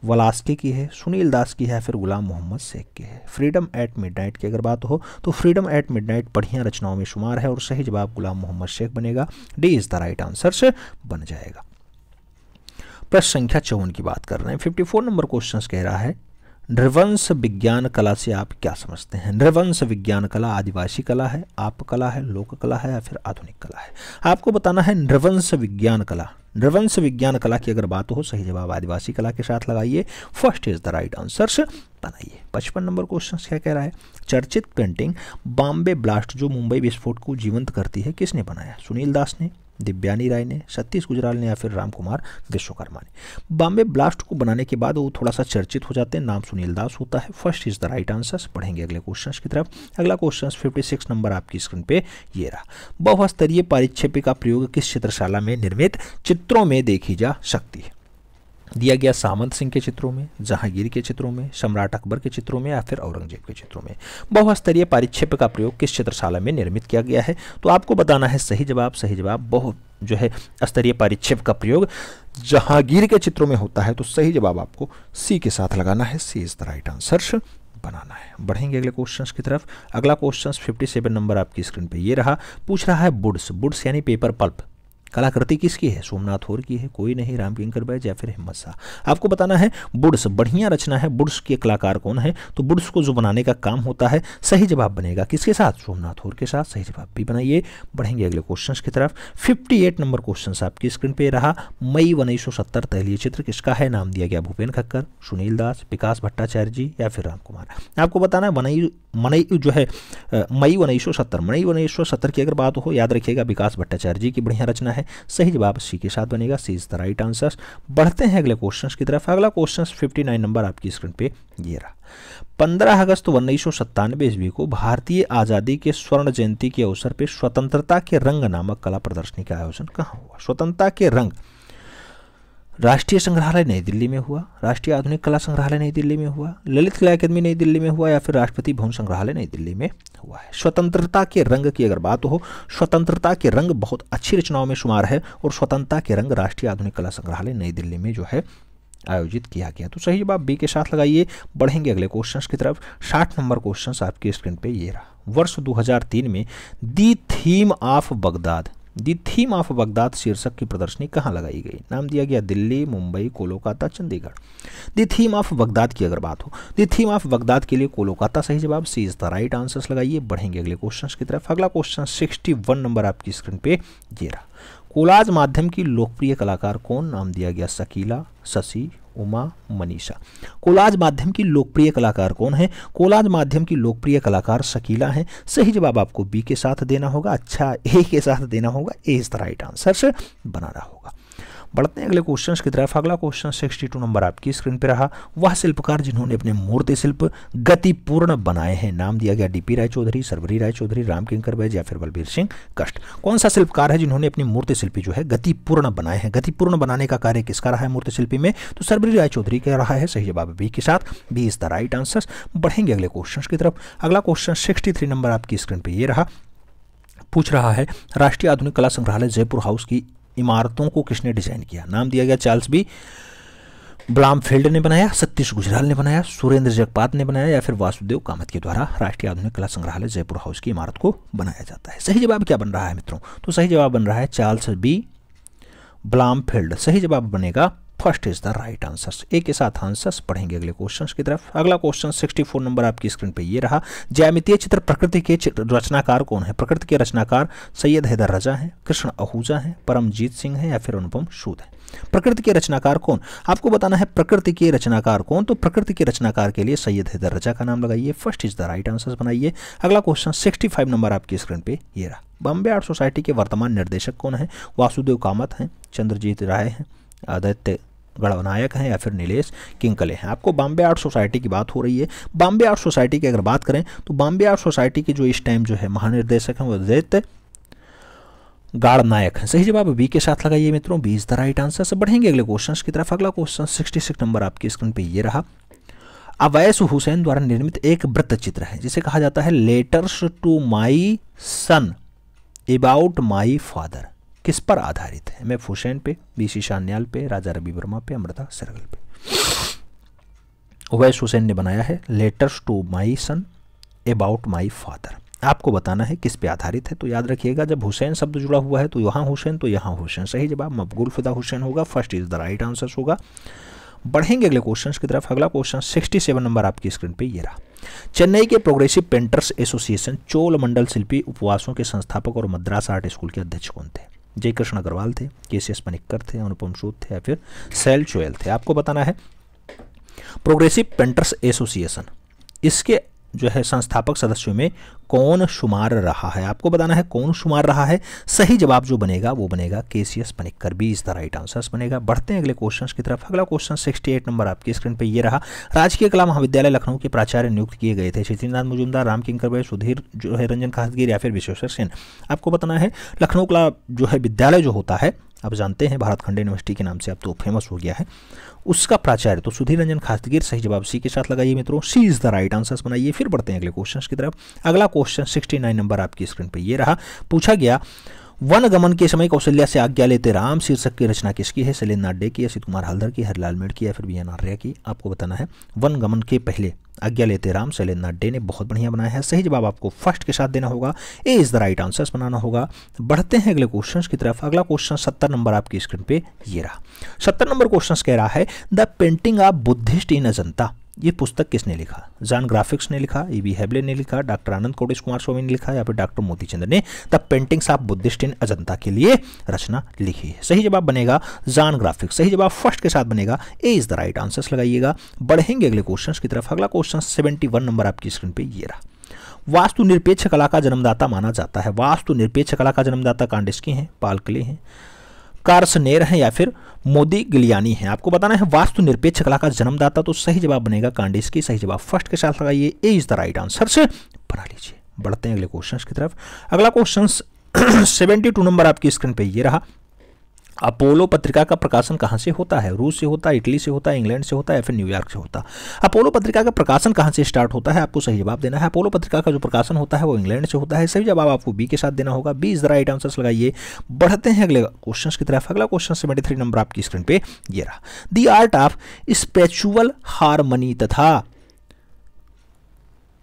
वलास्की की है सुनील दास की है फिर गुलाम मोहम्मद शेख की है फ्रीडम एट मिडनाइट की अगर बात हो तो फ्रीडम एट मिडनाइट बढ़िया रचनाओं में शुमार है और सही जवाब गुलाम मोहम्मद शेख बनेगा D is the right answer से बन जाएगा प्रश्न संख्या चौवन की बात कर रहे हैं फिफ्टी फोर नंबर क्वेश्चन कह रहा है नृवंश विज्ञान कला से आप क्या समझते हैं नृवंश विज्ञान कला आदिवासी कला है आप कला है लोक कला है या फिर आधुनिक कला है आपको बताना है नृवंश विज्ञान कला नृवंश विज्ञान कला की अगर बात हो सही जवाब आदिवासी कला के साथ लगाइए first is the right answers बनाइए पचपन नंबर क्वेश्चन क्या कह रहा है चर्चित पेंटिंग बॉम्बे ब्लास्ट जो मुंबई विस्फोट को जीवंत करती है किसने बनाया सुनील दास ने दिव्यानी राय ने सतीश गुजराल ने या फिर राम कुमार विश्वकर्मा ने बॉम्बे ब्लास्ट को बनाने के बाद वो थोड़ा सा चर्चित हो जाते हैं नाम सुनील दास होता है first is the right answer पढ़ेंगे अगले क्वेश्चन की तरफ अगला क्वेश्चन 56 नंबर आपकी स्क्रीन पे ये रहा बहुस्तरीय परिक्षेपी का प्रयोग किस चित्रशाला में निर्मित चित्रों में देखी जा सकती है दिया गया सामंत सिंह के चित्रों में जहांगीर के चित्रों में सम्राट अकबर के चित्रों में या फिर औरंगजेब के चित्रों में बहुस्तरीय पारिच्छेप का प्रयोग किस चित्रशाला में निर्मित किया गया है तो आपको बताना है सही जवाब सही जवाब बहु जो है स्तरीय पारिच्छेप का प्रयोग जहांगीर के चित्रों में होता है तो सही जवाब आपको सी के साथ लगाना है C is the right answer बनाना है बढ़ेंगे अगले क्वेश्चंस की तरफ अगला क्वेश्चन 57 नंबर आपकी स्क्रीन पे ये रहा पूछ रहा है बुड्स बुड्स यानी पेपर पल्प कलाकृति किसकी है सोमनाथ होर की है कोई नहीं रामकिंकर बैज या फिर हिम्मत शाह आपको बताना है बुड्स बढ़िया रचना है बुड्स के कलाकार कौन है तो बुड्स को जो बनाने का काम होता है सही जवाब बनेगा किसके साथ सोमनाथ होर के साथ सही जवाब भी बनाइए बढ़ेंगे अगले क्वेश्चन की तरफ फिफ्टी नंबर क्वेश्चन आपकी स्क्रीन पर रहा मई उन्नीस तहलीय चित्र किसका है नाम दिया गया भूपेन खक्कर सुनील दास विकास भट्टाचार्य जी या फिर राम कुमार आपको बताना है मनई मनई जो है मई उन्नीस सौ सत्तर मई उन्नीस सौ सत्तर की अगर बात हो याद रखिएगा विकास भट्टाचार्य जी की बढ़िया रचना है है सही जवाब सी के साथ बनेगा C is the right answer बढ़ते हैं अगले क्वेश्चन की तरफ अगला क्वेश्चन फिफ्टी नाइन नंबर आपकी स्क्रीन पे ये रहा 15 अगस्त उन्नीस सौ ईस्वी को भारतीय आज़ादी के स्वर्ण जयंती के अवसर पर स्वतंत्रता के रंग नामक कला प्रदर्शनी का आयोजन कहाँ हुआ स्वतंत्रता के रंग राष्ट्रीय संग्रहालय नई दिल्ली में हुआ राष्ट्रीय आधुनिक कला संग्रहालय नई दिल्ली में हुआ ललित कला अकेदमी नई दिल्ली में हुआ या फिर राष्ट्रपति भवन संग्रहालय नई दिल्ली में हुआ है स्वतंत्रता के रंग की अगर बात हो स्वतंत्रता के रंग बहुत अच्छी रचनाओं में शुमार है और स्वतंत्रता के रंग राष्ट्रीय आधुनिक कला संग्रहालय नई दिल्ली में जो है आयोजित किया गया तो सही जवाब बी के साथ लगाइए बढ़ेंगे अगले क्वेश्चन की तरफ साठ नंबर क्वेश्चन आपकी स्क्रीन पर ये रहा वर्ष 2003 में the theme of Baghdad the theme of Baghdad शीर्षक की प्रदर्शनी कहाँ लगाई गई नाम दिया गया Delhi Mumbai Kolkata Chandigarh the theme of Baghdad की अगर बात हो दी थीम ऑफ बगदाद के लिए कोलकाता सही जवाब C is the right answers लगाइए बढ़ेंगे अगले क्वेश्चन की तरफ अगला क्वेश्चन सिक्सटी वन नंबर आपकी स्क्रीन पे ये रहा कोलाज माध्यम की लोकप्रिय कलाकार कौन नाम दिया गया शकीला शशि उमा मनीषा कोलाज माध्यम की लोकप्रिय कलाकार कौन है कोलाज माध्यम की लोकप्रिय कलाकार शकीला हैं सही जवाब आपको बी के साथ देना होगा अच्छा ए के साथ देना होगा A is the right answer से बनाना होगा बढ़ते हैं अगले क्वेश्चन की तरफ अगला क्वेश्चन सिक्सटी नंबर आपकी स्क्रीन पर रहा वह शिल्पकार जिन्होंने अपने मूर्ति शिल्प गतिपूर्ण बनाए हैं नाम दिया गया डीपी राय चौधरी सरवरी राय चौधरी राम किंकर बैज या फिर बलबीर सिंह कष्ट कौन सा शिल्पकार है जिन्होंने अपनी मूर्ति शिल्पी जो है गतिपूर्ण बनाए हैं गतिपूर्ण बनाने का कार्य किसका रहा है मूर्ति शिल्पी में तो सरवरी राय चौधरी का रहा है सही जवाब बी के साथ B is the right answer बढ़ेंगे अगले क्वेश्चन की तरफ अगला क्वेश्चन सिक्सटी थ्री नंबर आपकी स्क्रीन पर यह रहा पूछ रहा है राष्ट्रीय आधुनिक कला संग्रहालय जयपुर हाउस की इमारतों को किसने डिजाइन किया नाम दिया गया चार्ल्स बी ब्लामफील्ड ने बनाया सतीश गुजराल ने बनाया सुरेंद्र जगपात ने बनाया या फिर वासुदेव कामत के द्वारा राष्ट्रीय आधुनिक कला संग्रहालय जयपुर हाउस की इमारत को बनाया जाता है सही जवाब क्या बन रहा है मित्रों तो सही जवाब बन रहा है चार्ल्स बी ब्लामफील्ड सही जवाब बनेगा first is the right answers एक के साथ आंसर्स पढ़ेंगे अगले क्वेश्चन की तरफ अगला क्वेश्चन 64 नंबर आपकी स्क्रीन पे ये रहा ज्यामितीय चित्र प्रकृति के रचनाकार कौन है प्रकृति के रचनाकार सैयद हैदर रजा हैं कृष्ण आहूजा हैं परमजीत सिंह हैं या फिर अनुपम सूद हैं प्रकृति के रचनाकार कौन आपको बताना है प्रकृति के रचनाकार कौन तो प्रकृति के रचनाकार के लिए सैयद हैदर रजा का नाम लगाइए first is the right answer बनाइए अगला क्वेश्चन 65 नंबर आपकी स्क्रीन पे ये रहा बॉम्बे आर्ट सोसाइटी के वर्तमान निर्देशक कौन है वासुदेव कामत हैं चंद्रजीत राय हैं आदित्य गणनायक हैं या फिर नीलेश किंकले हैं आपको बॉम्बे आर्ट सोसाइटी की बात हो रही है बॉम्बे आर्ट सोसाइटी की अगर बात करें तो बॉम्बे आर्ट सोसाइटी के जो इस टाइम जो है महानिर्देशक हैं वो आदित्य गाढ़ नायक है सही जवाब बी के साथ लगाइए मित्रों B is the right answer से बढ़ेंगे अगले क्वेश्चन की तरफ अगला क्वेश्चन सिक्सटी सिक्स नंबर आपकी स्क्रीन पे ये रहा अवैस हुसैन द्वारा निर्मित एक वृत्त चित्र है जिसे कहा जाता है letters to my son about my father किस पर आधारित है मैं हुसैन पे सी शान्याल पे राजा रवि वर्मा पे अमृता सरगल पे ओवैस हुसैन ने बनाया है letters to my son about my father आपको बताना है किस पे आधारित है तो याद रखिएगा जब हुसैन शब्द जुड़ा हुआ है तो यहाँ हुसैन तो यहाँ हुसैन सही जवाब मकबूल फिदा हुसैन होगा first is the right answer होगा बढ़ेंगे अगले क्वेश्चन की तरफ अगला क्वेश्चन 67 नंबर आपकी स्क्रीन पे ये रहा चेन्नई के progressive painters association Cholamandal शिल्पी उपवासों के संस्थापक और मद्रास आर्ट स्कूल के अध्यक्ष कौन थे जय कृष्ण अग्रवाल थे के सी एस पनिक्कर थे अनुपम सूद थे या फिर सैल चोयल थे आपको बताना है प्रोग्रेसिव पेंटर्स एसोसिएशन इसके जो है संस्थापक सदस्यों में कौन शुमार रहा है आपको बताना है कौन शुमार रहा है सही जवाब जो बनेगा वो बनेगा के सी एस पनिक्कर भी द राइट आंसर्स बनेगा बढ़ते हैं अगले क्वेश्चन की तरफ अगला क्वेश्चन सिक्सटी एट नंबर आपकी स्क्रीन पर यह रहा राजकीय कला महाविद्यालय लखनऊ के प्राचार्य नियुक्त किए गए थे चित्रनाथ मजुमदार राम किंकर सुधीर जो है रंजन खासगीर या फिर विश्वेश्वर सेन आपको बताना है लखनऊ कला जो है विद्यालय जो होता है आप जानते हैं भारत खंड यूनिवर्सिटी के नाम से अब तो फेमस हो गया है उसका प्राचार्य तो सुधीर रंजन खासदगीर सही जवाब सी के साथ लगाइए मित्रों C is the right answer बनाइए फिर बढ़ते हैं अगले क्वेश्चन की तरफ अगला क्वेश्चन सिक्सटी नंबर आपकी स्क्रीन पर यह रहा पूछा गया वन गमन के समय कौशल्या से आज्ञा लेते राम शीर्षक की रचना किसकी है शैलेन्द्र नाड्डे की असित कुमार हल्दर की हरलाल मेड़ की या फिर बी एन आर्या की आपको बताना है वन गमन के पहले आज्ञा लेते राम शैलेन्द्र नाड्डे ने बहुत बढ़िया बनाया है सही जवाब आपको फर्स्ट के साथ देना होगा A is the right answers बनाना होगा बढ़ते हैं अगले क्वेश्चन की तरफ अगला क्वेश्चन सत्तर नंबर आपकी स्क्रीन पे ये रहा सत्तर नंबर क्वेश्चन कह रहा है the painting of Buddhist in Ajanta ये पुस्तक किसने लिखा जान ग्राफिक्स ने लिखा ई वी हैबले ने लिखा डॉक्टर आनंद कोटेश कुमार स्वामी ने लिखा या फिर डॉक्टर मोतीचंद ने the paintings of Buddhist in Ajanta के लिए रचना लिखी है सही जवाब बनेगा जान ग्राफिक्स सही जवाब फर्स्ट के साथ बनेगा A is the right answers लगाइएगा बढ़ेंगे अगले क्वेश्चन की तरफ अगला क्वेश्चन सेवेंटी नंबर आपकी स्क्रीन पर ये रहा वास्तु निरपेक्ष कला का जन्मदाता माना जाता है वास्तु निरपेक्ष कला का जन्मदाता कांडिस्की हैं पालकले हैं कार्सनेर हैं या फिर मोदी गिलियानी हैं आपको बताना है वास्तु निरपेक्ष कला का जन्मदाता तो सही जवाब बनेगा कांडिस की सही जवाब फर्स्ट के साथ लगाइए A is the right answer से बना लीजिए बढ़ते हैं अगले क्वेश्चन की तरफ अगला क्वेश्चन सेवेंटी टू नंबर आपकी स्क्रीन पर यह रहा अपोलो पत्रिका का प्रकाशन कहाँ से होता है रूस से होता है इटली से होता है इंग्लैंड से होता है या फिर न्यूयॉर्क से होता है अपोलो पत्रिका का प्रकाशन कहाँ से स्टार्ट होता है आपको सही जवाब देना है अपोलो पत्रिका का जो प्रकाशन होता है वो इंग्लैंड से होता है सही जवाब आपको बी के साथ देना होगा B is the right answer लगाइए बढ़ते हैं अगले क्वेश्चन की तरफ अगला क्वेश्चन सेवेंटी थ्री नंबर आपकी स्क्रीन पर ये रहा the art of spiritual harmony तथा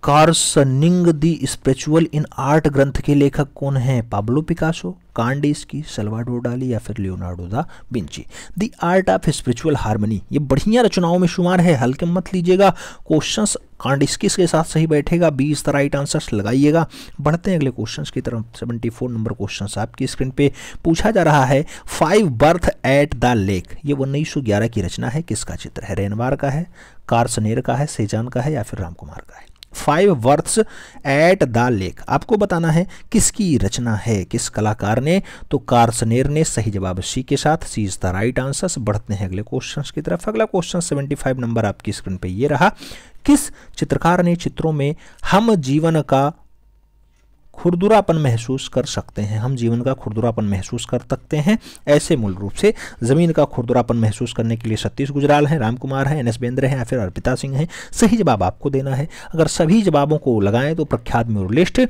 कार्सनिंग दी स्पिरिचुअल इन आर्ट ग्रंथ के लेखक कौन हैं पाब्लो पिकासो कांडेस की सलवाडो डाली या फिर Leonardo da Vinci the art of spiritual harmony ये बढ़िया रचनाओं में शुमार है हल्के मत लीजिएगा क्वेश्चंस कांडिस्किस के साथ सही बैठेगा बीस द राइट आंसर्स लगाइएगा बढ़ते हैं अगले क्वेश्चंस की तरफ 74 नंबर क्वेश्चन आपकी स्क्रीन पे पूछा जा रहा है five birth at the lake ये उन्नीस की रचना है किसका चित्र है रेनवार का है कार्सनेर का है सेजान का है या फिर रामकुमार का है five births at the lake आपको बताना है किसकी रचना है किस कलाकार ने तो कार्सनेर ने सही जवाब सी के साथ C is the right answer बढ़ते हैं अगले क्वेश्चन की तरफ अगला क्वेश्चन सेवेंटी फाइव नंबर आपकी स्क्रीन पर यह रहा किस चित्रकार ने चित्रों में हम जीवन का खुरदुरापन महसूस कर सकते हैं हम जीवन का खुरदुरापन महसूस कर सकते हैं ऐसे मूल रूप से ज़मीन का खुरदुरापन महसूस करने के लिए सतीश गुजराल हैं राम कुमार हैं एन एस बेंद्र हैं या फिर अर्पिता सिंह हैं सही जवाब आपको देना है अगर सभी जवाबों को लगाएं तो प्रख्यात म्यूरलिस्ट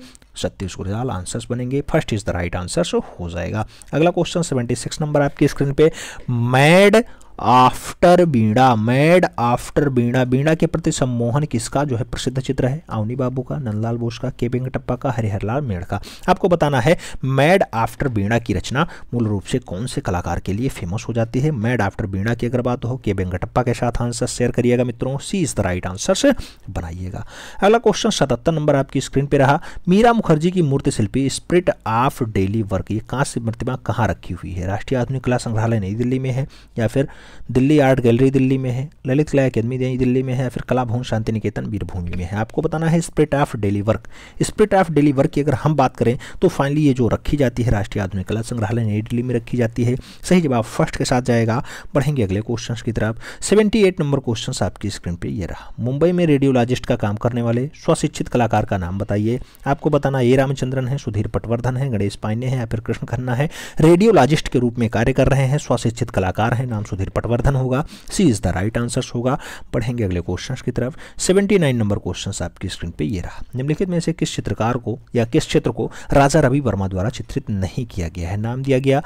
सतीश गुरजाल आंसर्स बनेंगे first is the right answer हो जाएगा अगला क्वेश्चन सेवेंटी सिक्स नंबर आपकी स्क्रीन पे mad after Bina mad after Bina Bina के प्रति सम्मोहन किसका जो है प्रसिद्ध चित्र है आवनी बाबू का नंदलाल बोस का के वेंगटप्पा का हरिहरलाल मेड़ का आपको बताना है मैड आफ्टर बीणा की रचना मूल रूप से कौन से कलाकार के लिए फेमस हो जाती है मैड आफ्टर बीणा की अगर बात हो के वेंगटप्पा के साथ आंसर शेयर करिएगा मित्रों C is the right answer से बनाइएगा अगला क्वेश्चन सतहत्तर नंबर आपकी स्क्रीन पर रहा मीरा मुखर्जी की मूर्ति शिल्पी स्प्रिट ऑफ डेली वर्क ये कांस्य प्रतिमा कहाँ रखी हुई है राष्ट्रीय आधुनिक कला संग्रहालय नई दिल्ली में है या फिर दिल्ली आर्ट गैलरी दिल्ली में है ललित कला अकेदमी दिल्ली में है फिर कला भवन शांति निकेतन वीरभूमि में है आपको बताना है spirit of daily work spirit of daily work की अगर हम बात करें तो फाइनली ये जो रखी जाती है राष्ट्रीय आधुनिक कला संग्रहालय नई दिल्ली में रखी जाती है सही जवाब फर्स्ट के साथ जाएगा बढ़ेंगे अगले क्वेश्चन की तरफ सेवेंटी नंबर क्वेश्चन आपकी स्क्रीन पर यह रहा मुंबई में रेडियोलॉजिस्ट का काम करने वाले स्वशिक्षित कलाकार का नाम बताइए आपको बताना ये रामचंद्रन है सुधीर पटवर्धन है गणेश पांडे हैं या फिर कृष्ण खन्ना है रेडियोलॉजिस्ट के रूप में कार्य कर रहे हैं स्वशिक्षित कलाकार हैं नाम सुधीर पटवर्धन होगा C is the right answer होगा पढ़ेंगे अगले क्वेश्चन की तरफ सेवेंटी नाइन नंबर क्वेश्चन आपकी स्क्रीन पे ये रहा निम्नलिखित में से किस चित्रकार को या किस चित्र को राजा रवि वर्मा द्वारा चित्रित नहीं किया गया है नाम दिया गया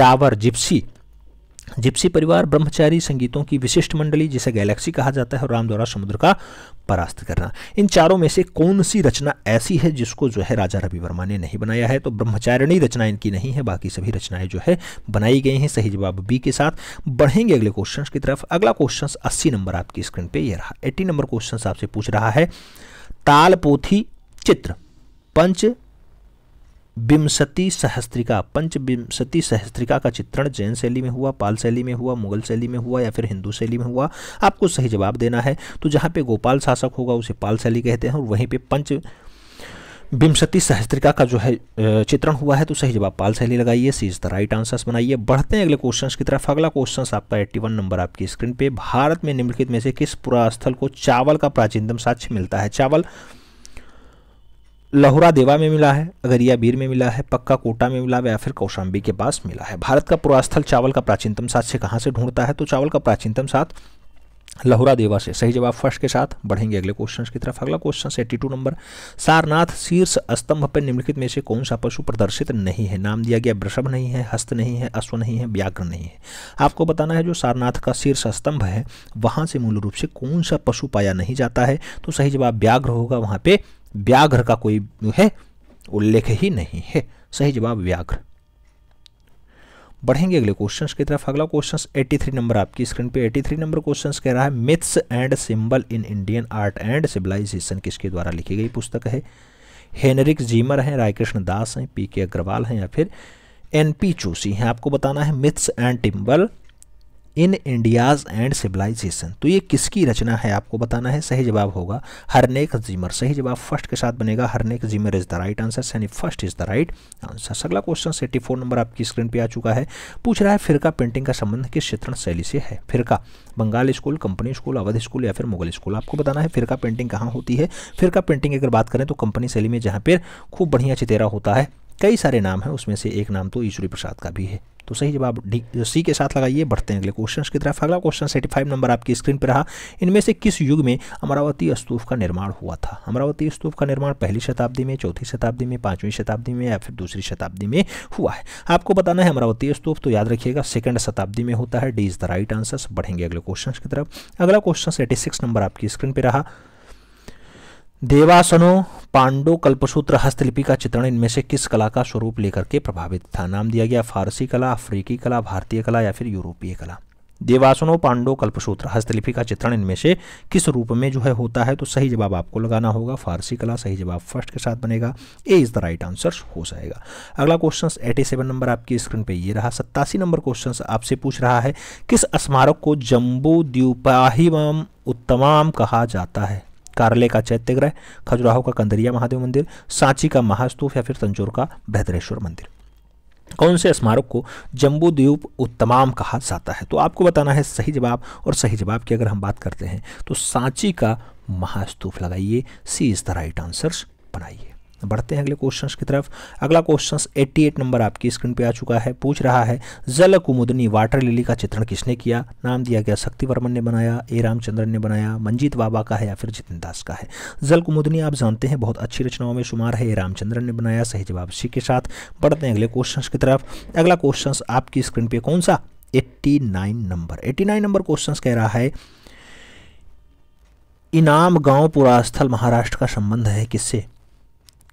यावर जिप्सी जिप्सी परिवार ब्रह्मचारी संगीतों की विशिष्ट मंडली जिसे गैलेक्सी कहा जाता है और राम द्वारा समुद्र का परास्त करना इन चारों में से कौन सी रचना ऐसी है जिसको जो है राजा रवि वर्मा ने नहीं बनाया है तो ब्रह्मचारिणी रचना इनकी नहीं है बाकी सभी रचनाएं जो है बनाई गई हैं सही जवाब बी के साथ बढ़ेंगे अगले क्वेश्चन की तरफ अगला क्वेश्चन अस्सी नंबर आपकी स्क्रीन पर यह रहा एट्टी नंबर क्वेश्चन आपसे पूछ रहा है तालपोथी चित्र पंच विंशति सहस्त्रिका पंचविंशति सहस्त्रिका का चित्रण जैन शैली में हुआ पाल शैली में हुआ मुगल शैली में हुआ या फिर हिंदू शैली में हुआ आपको सही जवाब देना है तो जहाँ पे गोपाल शासक होगा उसे पाल शैली कहते हैं और वहीं पे पंच विंशति सहस्त्रिका का जो है चित्रण हुआ है तो सही जवाब पाल शैली लगाइए C is the right answers बनाइए बढ़ते हैं अगले क्वेश्चन की तरफ अगला क्वेश्चन आपका एट्टी नंबर आपकी स्क्रीन पर भारत में निम्नलिखित में से किस पुरास्थल को चावल का प्राचीनतम साक्ष्य मिलता है चावल लहुरा देवा में मिला है अगरिया बीर में मिला है पक्का कोटा में मिला है या फिर कौशाम्बी के पास मिला है भारत का पुरास्थल चावल का प्राचीनतम साथ से कहाँ से ढूंढता है तो चावल का प्राचीनतम साथ लहुरा देवा से सही जवाब फर्स्ट के साथ बढ़ेंगे अगले क्वेश्चन की तरफ अगला question eighty two number Sarnath शीर्ष स्तंभ पर निम्नलिखित में से कौन सा पशु प्रदर्शित नहीं है नाम दिया गया वृषभ नहीं है हस्त नहीं है अश्व नहीं है व्याघ्र नहीं है आपको बताना है जो सारनाथ का शीर्ष स्तंभ है वहाँ से मूल रूप से कौन सा पशु पाया नहीं जाता है तो सही जवाब व्याघ्र होगा वहाँ पर व्याघ्र का कोई है उल्लेख ही नहीं है सही जवाब व्याघ्र बढ़ेंगे अगले क्वेश्चन की तरफ अगला क्वेश्चन 83 नंबर आपकी स्क्रीन पे 83 नंबर क्वेश्चन कह रहा है myths and symbol in Indian art and civilisation किसके द्वारा लिखी गई पुस्तक है हेनरिक जीमर हैं रायकृष्ण दास हैं पी के अग्रवाल हैं या फिर एन पी चूसी हैं आपको बताना है myths and symbol in India's and civilisation तो ये किसकी रचना है आपको बताना है सही जवाब होगा हरनेक जीमर सही जवाब फर्स्ट के साथ बनेगा हरनेक Zimmer is the right answer यानी first is the right answer अगला क्वेश्चन सेटी फोर नंबर आपकी स्क्रीन पे आ चुका है पूछ रहा है फिरका पेंटिंग का संबंध किस चित्रण शैली से है फिरका Bengal school company school Awadh school या फिर मुगल स्कूल आपको बताना है फिरका पेंटिंग कहाँ होती है फिरका पेंटिंग अगर बात करें तो कंपनी शैली में जहाँ पर खूब बढ़िया चितेरा होता है कई सारे नाम हैं उसमें से एक नाम तो ईश्वरी प्रसाद का भी है तो सही जवाब डी सी के साथ लगाइए बढ़ते हैं अगले क्वेश्चन की तरफ अगला क्वेश्चन सेटी फाइव नंबर आपकी स्क्रीन पर रहा इनमें से किस युग में अमरावती स्तूप का निर्माण हुआ था अमरावती स्तूप का निर्माण पहली शताब्दी में चौथी शताब्दी में पांचवीं शताब्दी में या फिर दूसरी शताब्दी में हुआ है आपको बताना है अमरावती स्तूप तो याद रखिएगा सेकेंड शताब्दी में होता है D is the right answer बढ़ेंगे अगले क्वेश्चन की तरफ अगला क्वेश्चन सेटी नंबर आपकी स्क्रीन पर रहा देवासनो पांडो कल्पसूत्र हस्तलिपि का चित्रण इनमें से किस कला का स्वरूप लेकर के प्रभावित था नाम दिया गया फारसी कला अफ्रीकी कला भारतीय कला या फिर यूरोपीय कला देवासनो पांडो कल्पसूत्र हस्तलिपि का चित्रण इनमें से किस रूप में जो है होता है तो सही जवाब आपको लगाना होगा फारसी कला सही जवाब फर्स्ट के साथ बनेगा A is the right answer हो जाएगा अगला क्वेश्चन एटी सेवन नंबर आपकी स्क्रीन पे ये रहा सत्तासी नंबर क्वेश्चन आपसे पूछ रहा है किस स्मारक को जम्बू द्वीपाहिम उत्तमाम कहा जाता है कारले का चैत्यग्रह खजुराहो का कंदरिया महादेव मंदिर सांची का महास्तूप या फिर तंजोर का भद्रेश्वर मंदिर कौन से स्मारक को जम्बूद्वीप उत्तमाम कहा जाता है तो आपको बताना है सही जवाब और सही जवाब की अगर हम बात करते हैं तो सांची का महास्तूप लगाइए C is the right answers बनाइए बढ़ते हैं अगले क्वेश्चन की तरफ अगला क्वेश्चन 88 नंबर आपकी स्क्रीन पे आ चुका है पूछ रहा है जल कुमुदनी वाटर लिली का चित्रण किसने किया नाम दिया गया शक्ति वर्मन ने बनाया ए रामचंद्रन ने बनाया मंजीत बाबा का है या फिर जितिन दास का है जल कुमुदनी आप जानते हैं बहुत अच्छी रचनाओं में शुमार है ए रामचंद्रन ने बनाया सही जवाब सी के साथ बढ़ते हैं अगले क्वेश्चन की तरफ अगला क्वेश्चन आपकी स्क्रीन पर कौन सा nine number nine number question कह रहा है इनाम गांव पुरास्थल महाराष्ट्र का संबंध है किससे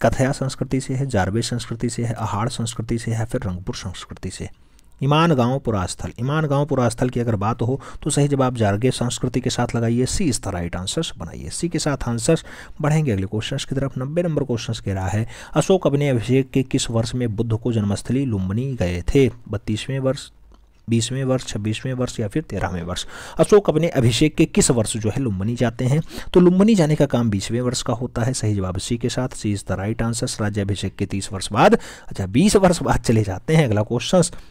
कथया संस्कृति से है जारवे संस्कृति से है अहाड़ संस्कृति से है फिर रंगपुर संस्कृति से ईमान गांव पुरास्थल ईमान गांव पुरास्थल की अगर बात हो तो सही जवाब जारगे संस्कृति के साथ लगाइए सी इस तरह राइट आंसर्स बनाइए सी के साथ आंसर्स बढ़ेंगे अगले क्वेश्चंस की तरफ नब्बे नंबर क्वेश्चंस कह रहा है अशोक अभिनय अभिषेक के किस वर्ष में बुद्ध को जन्मस्थली लुम्बनी गए थे बत्तीसवें वर्ष बीसवें वर्ष छब्बीसवें वर्ष या फिर तेरहवें वर्ष अशोक अपने अभिषेक के किस वर्ष जो है लुम्बनी जाते हैं तो लुम्बनी जाने का काम बीसवें वर्ष का होता है सही जवाब सी के साथ C is the right answer राज्याभिषेक के तीस वर्ष बाद अच्छा बीस वर्ष बाद चले जाते हैं अगला क्वेश्चन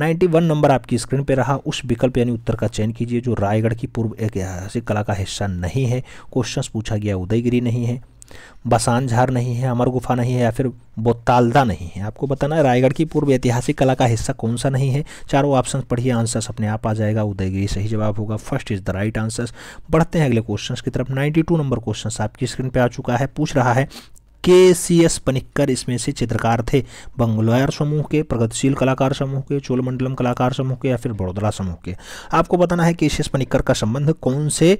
91 नंबर आपकी स्क्रीन पे रहा उस विकल्प यानी उत्तर का चयन कीजिए जो रायगढ़ की पूर्व ऐतिहासिक कला का हिस्सा नहीं है क्वेश्चन पूछा गया उदयगिरी नहीं है बसान झार नहीं है अमर गुफा नहीं है या फिर बोतालदा नहीं है आपको बताना है रायगढ़ की पूर्व ऐतिहासिक कला का हिस्सा कौन सा नहीं है चारों ऑप्शन पढ़िए आंसर्स अपने आप आ जाएगा उदयगिरी सही जवाब होगा first is the right answers बढ़ते हैं अगले क्वेश्चन की तरफ नाइन्टी नंबर क्वेश्चन आपकी स्क्रीन पर आ चुका है पूछ रहा है के सी एस पनिक्कर इसमें से चित्रकार थे बंगलोयर समूह के प्रगतिशील कलाकार समूह के चोलमंडलम कलाकार समूह के या फिर बड़ोदरा समूह के आपको बताना है के सी एस पनिक्कर का संबंध कौन से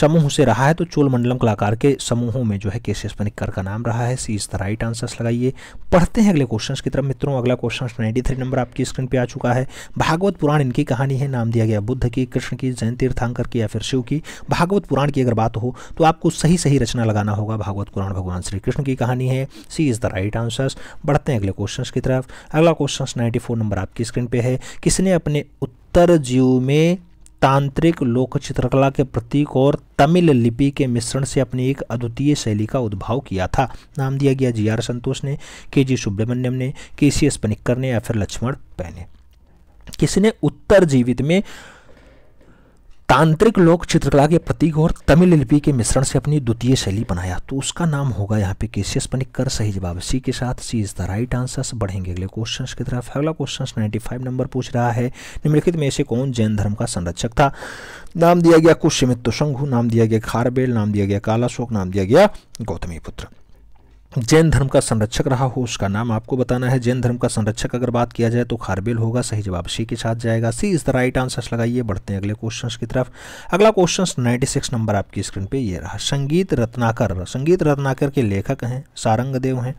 समूह से रहा है तो चोल मंडलम कलाकार के समूहों में जो है के सी एस्पनिकर का नाम रहा है C is the right answers लगाइए पढ़ते हैं अगले क्वेश्चन की तरफ मित्रों अगला क्वेश्चन नाइन्टी थ्री नंबर आपकी स्क्रीन पर आ चुका है भागवत पुराण इनकी कहानी है नाम दिया गया बुद्ध की कृष्ण की जैन तीर्थांकर की या फिर शिव की भागवत पुराण की अगर बात हो तो आपको सही सही रचना लगाना होगा भागवत पुराण भगवान श्री कृष्ण की कहानी है C is the right answers बढ़ते हैं अगले क्वेश्चन की तरफ अगला क्वेश्चन नाइन्टी फोर नंबर आपकी स्क्रीन पर है किसने अपने उत्तर जीव में तांत्रिक लोक चित्रकला के प्रतीक और तमिल लिपि के मिश्रण से अपनी एक अद्वितीय शैली का उद्भाव किया था नाम दिया गया जी आर संतोष ने के जी सुब्रमण्यम ने के सी एस पनिक्कर ने या फिर लक्ष्मण पहने किसने उत्तर जीवित में तांत्रिक लोक चित्रकला के प्रतीक और तमिल लिपि के मिश्रण से अपनी द्वितीय शैली बनाया तो उसका नाम होगा यहाँ पे केसियस पनिक्कर सही जवाब सी के साथ C is the right answer बढ़ेंगे अगले क्वेश्चन की तरफ अगला क्वेश्चन फाइव नंबर पूछ रहा है निम्नलिखित में से कौन जैन धर्म का संरक्षक था नाम दिया गया कुशिमित शंघु नाम दिया गया खारबेल नाम दिया गया कालाशोक नाम दिया गया गौतमी पुत्र जैन धर्म का संरक्षक रहा हो उसका नाम आपको बताना है जैन धर्म का संरक्षक अगर बात किया जाए तो खारबेल होगा सही जवाब सी के साथ जाएगा C is the right answer लगाइए बढ़ते हैं अगले क्वेश्चंस की तरफ अगला क्वेश्चन 96 नंबर आपकी स्क्रीन पे ये रहा संगीत रत्नाकर संगीत रत्नाकर के लेखक हैं सारंगदेव हैं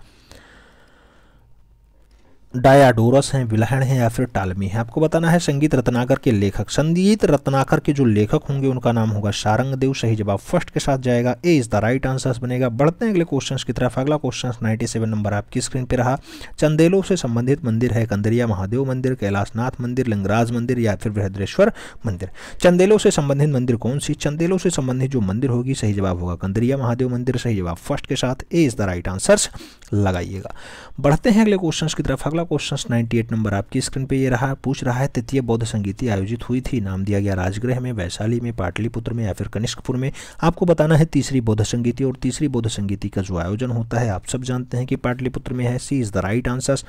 डायाडोरस हैं विलहण हैं या फिर टालमी हैं आपको बताना है संगीत रत्नाकर के लेखक संगीत रत्नाकर के जो लेखक होंगे उनका नाम होगा शारंगदेव सही जवाब फर्स्ट के साथ जाएगा A is the right answer बनेगा बढ़ते हैं अगले क्वेश्चन की तरफ अगला क्वेश्चन 97 नंबर आपकी स्क्रीन पर रहा चंदेलो से संबंधित मंदिर है कंदरिया महादेव मंदिर कैलाशनाथ मंदिर लिंगराज मंदिर या फिर बृहद्रेश्वर मंदिर चंदेलो से संबंधित मंदिर कौन सी चंदेलो से संबंधित जो मंदिर होगी सही जवाब होगा कंदरिया महादेव मंदिर सही जवाब फर्स्ट के साथ A is the right answer लगाइएगा बढ़ते हैं अगले क्वेश्चन की तरफ अगला अगला क्वेश्चन 98 नंबर आपकी स्क्रीन पे ये रहा पूछ रहा है तृतीय बौद्ध संगीति आयोजित हुई थी नाम दिया गया राजगृह में वैशाली में पाटलिपुत्र में या फिर कनिष्कपुर में आपको बताना है तीसरी बौद्ध संगीति और तीसरी बौद्ध संगीति का जो आयोजन होता है आप सब जानते हैं कि पाटलिपुत्र में है C is the right answer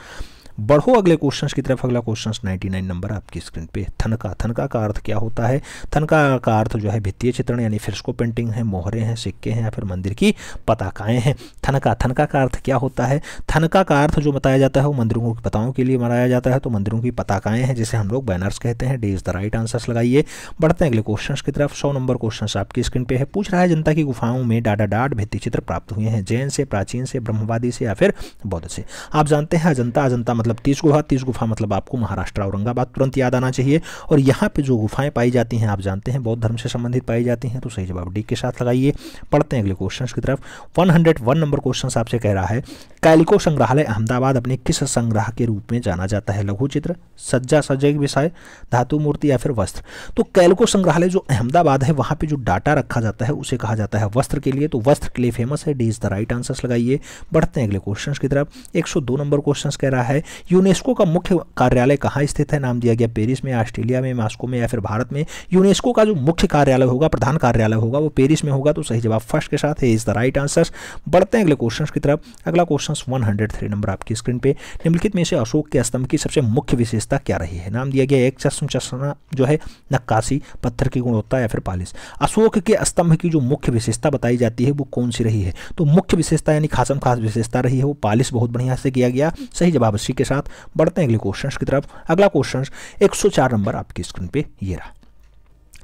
बढ़ो अगले क्वेश्चन की तरफ अगला क्वेश्चन 99 नंबर आपकी स्क्रीन पे थनका थनका का अर्थ क्या होता है थनका का अर्थ जो है भित्तीय चित्रण यानी फ्रिस्को पेंटिंग है मोहरे हैं सिक्के हैं या फिर मंदिर की पताकाएं हैं थनका थनका का अर्थ क्या होता है थनका का अर्थ जो बताया जाता है वो मंदिरों की पताओं के लिए मनाया जाता है तो मंदिरों की पताकाएं हैं जिसे हम लोग बैनर्स कहते हैं D is the right answers लगाइए बढ़ते हैं अगले क्वेश्चन की तरफ सौ नंबर क्वेश्चन आपकी स्क्रीन पे है पूछ रहा है जनता की गुफाओं में डाडा डाट भित्ति चित्र प्राप्त हुए हैं जैन से प्राचीन से ब्रह्मवादी से या फिर बौद्ध से आप जानते हैं अजंता अजंता मतलब मतलब तीस गुफा तीस गुफा मतलब आपको महाराष्ट्र औरंगाबाद तुरंत याद आना चाहिए और यहाँ पे जो गुफाएं पाई जाती हैं आप जानते हैं बौद्ध धर्म से संबंधित पाई जाती हैं तो सही जवाब डी के साथ लगाइए पढ़ते हैं अगले क्वेश्चन की तरफ वन नंबर क्वेश्चन आपसे कह रहा है कैलिको संग्रहालय अहमदाबाद अपने किस संग्रह के रूप में जाना जाता है लघु चित्र सज्जा सज्जा विषय धातु मूर्ति या फिर वस्त्र तो कैलिको संग्रहालय जो अहमदाबाद है वहाँ पर जो डाटा रखा जाता है उसे कहा जाता है वस्त्र के लिए तो वस्त्र के लिए फेमस है D is the right answer लगाइए बढ़ते हैं अगले क्वेश्चन की तरफ एक नंबर क्वेश्चन कह रहा है यूनेस्को का मुख्य कार्यालय कहाँ स्थित है नाम दिया गया पेरिस में ऑस्ट्रेलिया में मॉस्को में या फिर भारत में यूनेस्को का जो मुख्य कार्यालय होगा प्रधान कार्यालय होगा वो पेरिस में होगा तो सही जवाब फर्स्ट के साथ है इज द राइट आंसर बढ़ते हैं अगले क्वेश्चन की तरफ अगला question one hundred three number आपकी स्क्रीन पे निम्नलिखित में से अशोक के स्तंभ की सबसे मुख्य विशेषता क्या रही है नाम दिया गया एक चश्म चश्मा जो है नक्काशी पत्थर की गुणवत्ता या फिर पालिस अशोक के स्तंभ की जो मुख्य विशेषता बताई जाती है वो कौन सी रही है तो मुख्य विशेषता यानी खासम खास विशेषता रही है वो पालिस बहुत बढ़िया से किया गया सही जवाब सी के साथ बढ़ते हैं अगले क्वेश्चन की तरफ अगला क्वेश्चन एक नंबर आपकी स्क्रीन पर यह रहा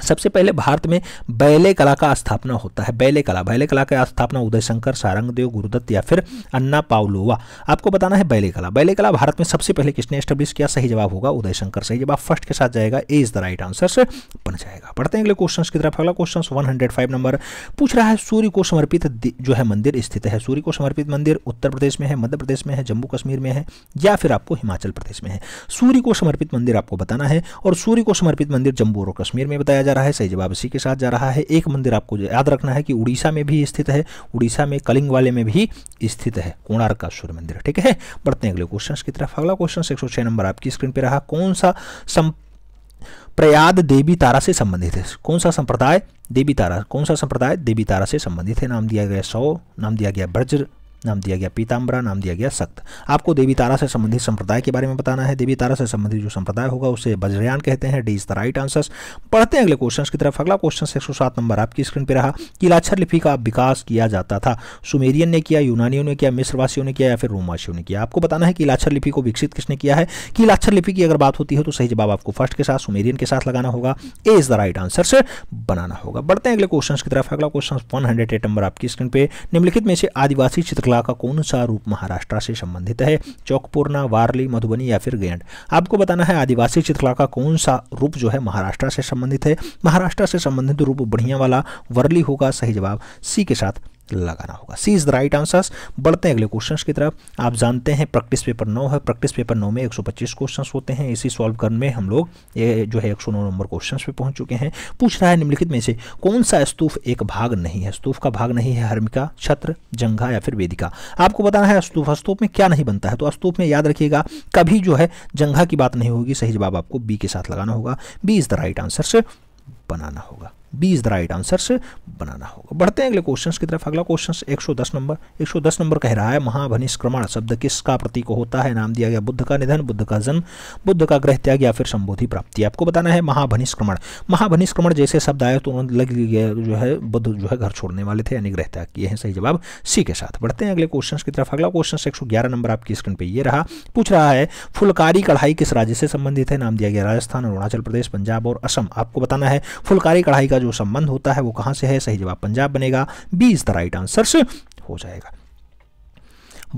सबसे पहले भारत में बैले कला का स्थापना होता है बैले कला बैले कला का स्थापना उदय शंकर सारंगदेव गुरुदत्त या फिर अन्ना पावलोवा आपको बताना है बैले कला बैले कला भारत में सबसे पहले किसने एस्टेब्लिश किया सही जवाब होगा उदय शंकर सही जवाब फर्स्ट के साथ जाएगा A is the right answer से बन जाएगा पढ़ते हैं अगले क्वेश्चन की तरफ अगला क्वेश्चन वन नंबर पूछ रहा है सूर्य को समर्पित जो है मंदिर स्थित है सूर्य को समर्पित मंदिर उत्तर प्रदेश में है मध्य प्रदेश में है जम्मू कश्मीर में है या फिर आपको हिमाचल प्रदेश में है सूर्य को समर्पित मंदिर आपको बताना है और सूर्य को समर्पित मंदिर जम्मू और कश्मीर में बताया जा रहा है सही जवाब इसी के साथ जा रहा है एक मंदिर आपको याद रखना है कि उड़ीसा में भी स्थित है उड़ीसा में कलिंग वाले में भी स्थित है कोणार्क का सूर्य मंदिर ठीक है बढ़ते हैं अगले क्वेश्चन की तरफ अगला क्वेश्चन एक नंबर आपकी स्क्रीन पर रहा कौन सा सम प्रयाद देवी तारा से संबंधित है कौन सा संप्रदाय देवी तारा कौन सा संप्रदाय देवी तारा से संबंधित है नाम दिया गया सौ नाम दिया गया ब्रज नाम दिया गया पीताम्बरा नाम दिया गया सख्त आपको देवी तारा से संबंधित संप्रदाय के बारे में बताना है देवी तारा से संबंधित जो संप्रदाय होगा उसे बज्रयान कहते हैं D is the right answers पढ़ते हैं अगले क्वेश्चन की तरफ अगला क्वेश्चन एक नंबर आपकी स्क्रीन पर रहा किलाक्षर लिपि का विकास किया जाता था सुमेरियन ने किया यूनानियों ने किया मिस्रवासियों ने किया या फिर रोमवासियों ने किया आपको बताना है किलाक्षर लिपि को विकसित किसने किया है किलाक्षर लिपि की अगर बात होती है तो सही जवाब आपको फर्स्ट के साथ सुमेरियन के साथ लगाना होगा A is the right answer से बनाना होगा बढ़ते हैं अगले क्वेश्चन की तरफ अगला क्वेश्चन वन नंबर आपकी स्क्रीन पर निम्नलिखित में से आदिवासी चित्र कला का कौन सा रूप महाराष्ट्र से संबंधित है चौकपूर्णा वारली मधुबनी या फिर गेंड आपको बताना है आदिवासी चित्रकला का कौन सा रूप जो है महाराष्ट्र से संबंधित है महाराष्ट्र से संबंधित रूप बढ़िया वाला वर्ली होगा सही जवाब सी के साथ लगाना होगा C is the right answers बढ़ते हैं अगले क्वेश्चंस की तरफ आप जानते हैं प्रैक्टिस पेपर नौ है प्रैक्टिस पेपर नौ में 125 क्वेश्चंस होते हैं इसी सॉल्व करने में हम लोग ये जो है 109 नंबर क्वेश्चंस पे पहुंच चुके हैं पूछ रहा है निम्नलिखित में से कौन सा स्तूफ एक भाग नहीं है स्तूफ का भाग नहीं है हर्मिका छत्र जंघा या फिर वेदिका आपको बताना है स्तूफ स्तूप में क्या नहीं बनता है तो स्तूप में याद रखिएगा कभी जो है जंघा की बात नहीं होगी सही जवाब आपको बी के साथ लगाना होगा B is the right answer से बनाना होगा B is the right answer से बनाना होगा बढ़ते हैं अगले क्वेश्चन की तरफ अगला क्वेश्चन 110 नंबर 110 नंबर कह रहा है महाभनिष्क्रमण शब्द किसका प्रतीक होता है नाम दिया गया बुद्ध का निधन बुद्ध का जन्म बुद्ध का ग्रह त्याग या फिर संबोधि प्राप्ति आपको बताना है महाभनिष्क्रमण महाभनिष्क्रमण जैसे शब्द आए तो उन्होंने लग गया जो है बुद्ध जो है घर छोड़ने वाले थे यानी ग्रह त्याग किए हैं सही जवाब सी के साथ बढ़ते हैं अगले क्वेश्चन की तरफ अगला क्वेश्चन एक नंबर आपकी स्क्रीन पर यह रहा पूछ रहा है फुलकारी कढ़ाई किस राज्य से संबंधित है नाम दिया गया राजस्थान अरुणाचल प्रदेश पंजाब और असम आपको बताना है फुलकारी कढ़ाई का जो संबंध होता है वो कहां से है सही जवाब पंजाब बनेगा B is the right answer हो जाएगा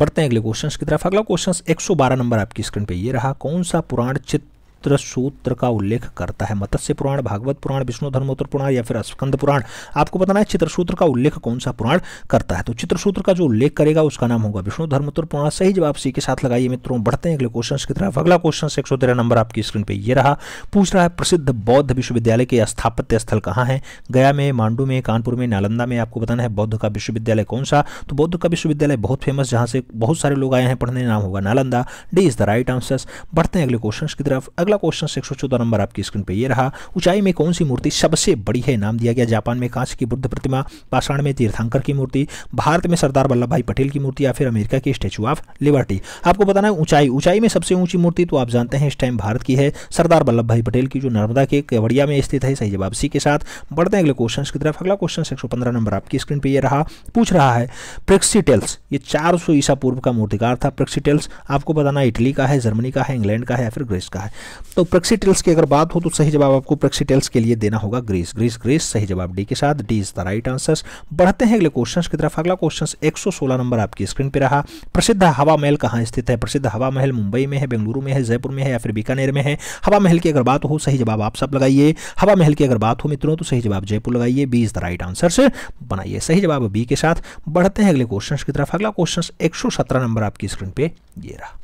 बढ़ते हैं अगले क्वेश्चंस की तरफ अगला क्वेश्चन 112 नंबर आपकी स्क्रीन पे ये रहा कौन सा पुराण चित्र सूत्र सूत्र का उल्लेख करता है मत्स्य पुराण भागवत पुराण विष्णु धर्मोत्तर पुराण या फिर स्कंद पुराण आपको बताना है चित्रसूत्र का उल्लेख कौन सा पुराण करता है तो चित्रसूत्र का जो उल्लेख करेगा उसका नाम होगा विष्णु धर्मोत्तर पुराण सही जवाब सी के साथ लगाइए मित्रों बढ़ते हैं अगले क्वेश्चन की तरफ अगला क्वेश्चन एक नंबर आपकी स्क्रीन पर यह रहा पूछ रहा है प्रसिद्ध बौद्ध विश्वविद्यालय के स्थापत्य स्थल कहाँ है गया में मांडू में कानपुर में नालंदा में आपको बताना है बौद्ध का विश्वविद्यालय कौन सा तो बौद्ध का विश्वविद्यालय बहुत फेमस जहाँ से बहुत सारे लोग आए हैं पढ़ने नाम होगा Nalanda D is the right answer बढ़ते हैं अगले क्वेश्चन की तरफ अगला क्वेश्चन एक नंबर आपकी स्क्रीन पर यह रहा ऊंचाई में कौन सी मूर्ति सबसे बड़ी है नाम दिया गया जापान में कांच की बुद्ध प्रतिमा पाषाण में तीर्थंकर की मूर्ति भारत में सरदार वल्लभ भाई पटेल की मूर्ति या फिर अमेरिका की स्टेचू ऑफ लिबर्टी आपको बताना है ऊंचाई ऊंचाई में सबसे ऊंची मूर्ति तो आप जानते हैं इस टाइम भारत की है सरदार वल्लभ भाई पटेल की जो नर्मदा के केवड़िया में स्थित है सही जवाब सी के साथ बढ़ते हैं अगले क्वेश्चन की तरफ अगला क्वेश्चन एक नंबर आपकी स्क्रीन पर यह रहा पूछ रहा है प्रेक्सीटेल्स ये चार ईसा पूर्व का मूर्तिकार था प्रेक्सीटेल्स आपको बताना इटली का है जर्मनी का है इंग्लैंड का है या फिर ग्रीस का है तो प्रक्सीटेल्स की अगर बात हो तो सही जवाब आपको प्रक्सीटेल्स के लिए देना होगा ग्रीस ग्रीस ग्रीस सही जवाब डी के साथ D is the right answer बढ़ते हैं अगले क्वेश्चन की तरफ अगला क्वेश्चन सोलह नंबर आपकी स्क्रीन पर रहा प्रसिद्ध हवा महल कहाँ स्थित है प्रसिद्ध हवा महल मुंबई में है बेंगलुरु में है जयपुर में है या फिर बीकानेर में है हवा महल की अगर बात हो सही जवाब आप सब लगाइए हवा महल की अगर बात हो मित्रों तो सही जवाब जयपुर लगाइए B is the right answer बनाइए सही जवाब बी के साथ बढ़ते हैं अगले क्वेश्चन की तरफ अगला क्वेश्चन सत्रह नंबर आपकी स्क्रीन पे ये रहा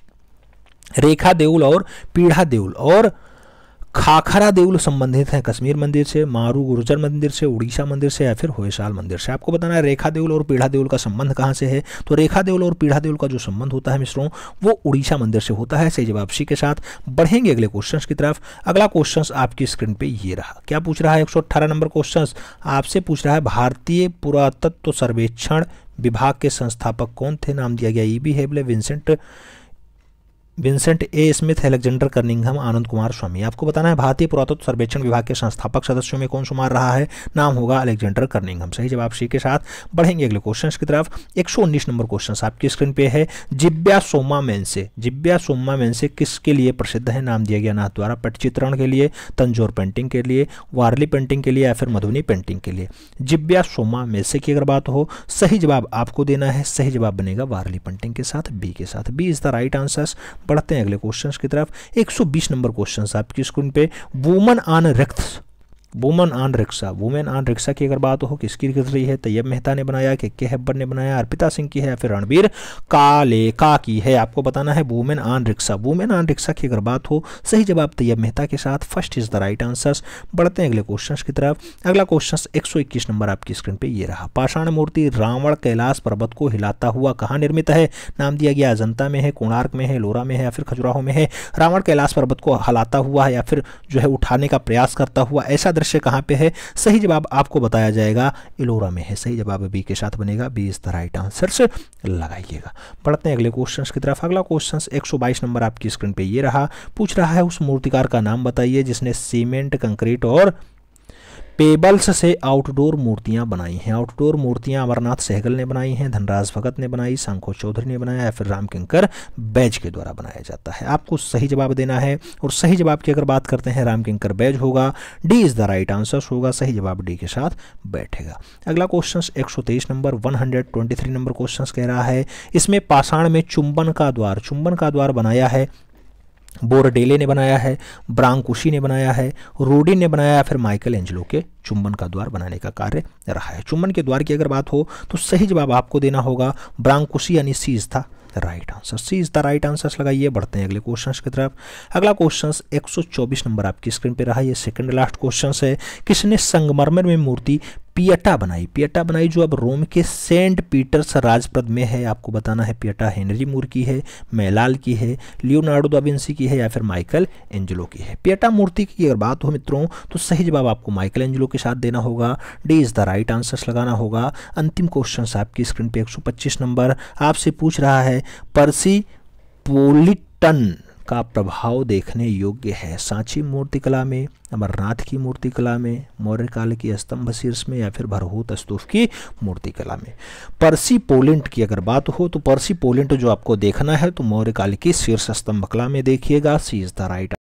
रेखा देउल और पीढ़ा देउल और खाखरा देउल संबंधित हैं कश्मीर मंदिर से मारू गुर्जर मंदिर से उड़ीसा मंदिर से या फिर होयसाल मंदिर से आपको बताना है रेखा देउल और पीढ़ा देउल का संबंध कहाँ से है तो रेखा देउल और पीढ़ा देउल का जो संबंध होता है मिश्रों वो उड़ीसा मंदिर से होता है सही जवाब सी के साथ बढ़ेंगे अगले क्वेश्चन की तरफ अगला क्वेश्चन आपकी स्क्रीन पर ये रहा क्या पूछ रहा है एक नंबर क्वेश्चन आपसे पूछ रहा है भारतीय पुरातत्व सर्वेक्षण विभाग के संस्थापक कौन थे नाम दिया गया E B Havell Vincent Vincent A Smith Alexander कर्निंगम आनंद कुमार स्वामी आपको बताना है भारतीय पुरातत्व सर्वेक्षण विभाग के संस्थापक सदस्यों में कौन शुमार रहा है नाम होगा अलेक्जेंडर कर्निंगम सही जवाब सी के साथ बढ़ेंगे अगले क्वेश्चन की तरफ एक नंबर क्वेश्चन आपकी स्क्रीन पे है जिब्या सोमा मेनसे जिब्या सोमा मेनसे किसके लिए प्रसिद्ध है नाम दिया गया नाथ द्वारा पटचित्रण के लिए तंजोर पेंटिंग के लिए वारली पेंटिंग के लिए या फिर मधुनी पेंटिंग के लिए जिब्या सोमा मैसे की अगर बात हो सही जवाब आपको देना है सही जवाब बनेगा वारली पेंटिंग के साथ बी के साथ B is the right answer बढ़ते हैं अगले क्वेश्चन की तरफ 120 नंबर क्वेश्चन आपकी स्क्रीन पे woman on rex woman on rickshaw women on rickshaw की अगर बात हो किसकी लिख रही है तैयब मेहता ने बनाया के के हेब्बर ने बनाया अर्पिता सिंह की है या फिर रणबीर काले का की है आपको बताना है वुमेन आन रिक्शा वुमेन आन रिक्शा की अगर बात हो सही जवाब तैयब मेहता के साथ first is the right answers बढ़ते हैं अगले क्वेश्चन की तरफ अगला क्वेश्चन एक नंबर आपकी स्क्रीन पर यह रहा पाषाण मूर्ति रावण कैलाश पर्वत को हिलाता हुआ कहाँ निर्मित है नाम दिया गया अजंता में है कोणार्क में है लोरा में है या फिर खजुराहो में है रावण कैलाश पर्वत को हिलाता हुआ है या फिर जो है उठाने का प्रयास करता हुआ ऐसा दृश्य कहाँ पे है सही जवाब आपको बताया जाएगा इलोरा में है सही जवाब बी के साथ बनेगा बी इज द राइट से लगाइएगा बढ़ते हैं अगले क्वेश्चन की तरफ अगला क्वेश्चन एक नंबर आपकी स्क्रीन पर ये रहा पूछ रहा है उस मूर्तिकार का नाम बताइए जिसने सीमेंट कंक्रीट और पेबल्स से आउटडोर मूर्तियां बनाई हैं आउटडोर मूर्तियां अमरनाथ सहगल ने बनाई हैं धनराज भगत ने बनाई शंखो चौधरी ने बनाया या फिर रामकिंकर बैज के द्वारा बनाया जाता है आपको सही जवाब देना है और सही जवाब की अगर बात करते हैं रामकिंकर बैज होगा D is the right answer होगा सही जवाब डी के साथ बैठेगा अगला क्वेश्चन एक नंबर वन नंबर क्वेश्चन कह रहा है इसमें पाषाण में चुंबन का द्वार चुंबन का द्वार बनाया है बोरडेले ने बनाया है ब्रांकुशी ने बनाया है रोडिन ने बनाया फिर माइकल एंजलो के चुंबन का द्वार बनाने का कार्य रहा है चुंबन के द्वार की अगर बात हो तो सही जवाब आपको देना होगा ब्रांकुशी यानी सीज था right answer C is the right answers लगाइए बढ़ते हैं अगले क्वेश्चन की तरफ अगला क्वेश्चन 124 नंबर आपकी स्क्रीन पे रहा ये सेकंड लास्ट क्वेश्चन है किसने संगमरमर में मूर्ति पियटा बनाई पियटा बनाई जो अब रोम के सेंट पीटर्स राजपद में है आपको बताना है पियटा हेनरी मूर की है मैलाल की है लियोनार्डो दाविंसी की है या फिर माइकल एंजलो की है पियटा मूर्ति की अगर बात हो मित्रों तो सही जवाब आपको माइकल एंजलो के साथ देना होगा D is the right answers लगाना होगा अंतिम क्वेश्चन आपकी स्क्रीन पर एक नंबर आपसे पूछ रहा है पर्सी पोलिटन का प्रभाव देखने योग्य है सांची मूर्तिकला में अमरनाथ की मूर्तिकला में मौर्य काल की स्तंभ शीर्ष में या फिर भरहूत स्तूफ की मूर्तिकला में पर्सी पोलेंट की अगर बात हो तो पर्सी पोलेंट जो आपको देखना है तो मौर्य काल की शीर्ष स्तंभ कला में देखिएगा सी इज द राइट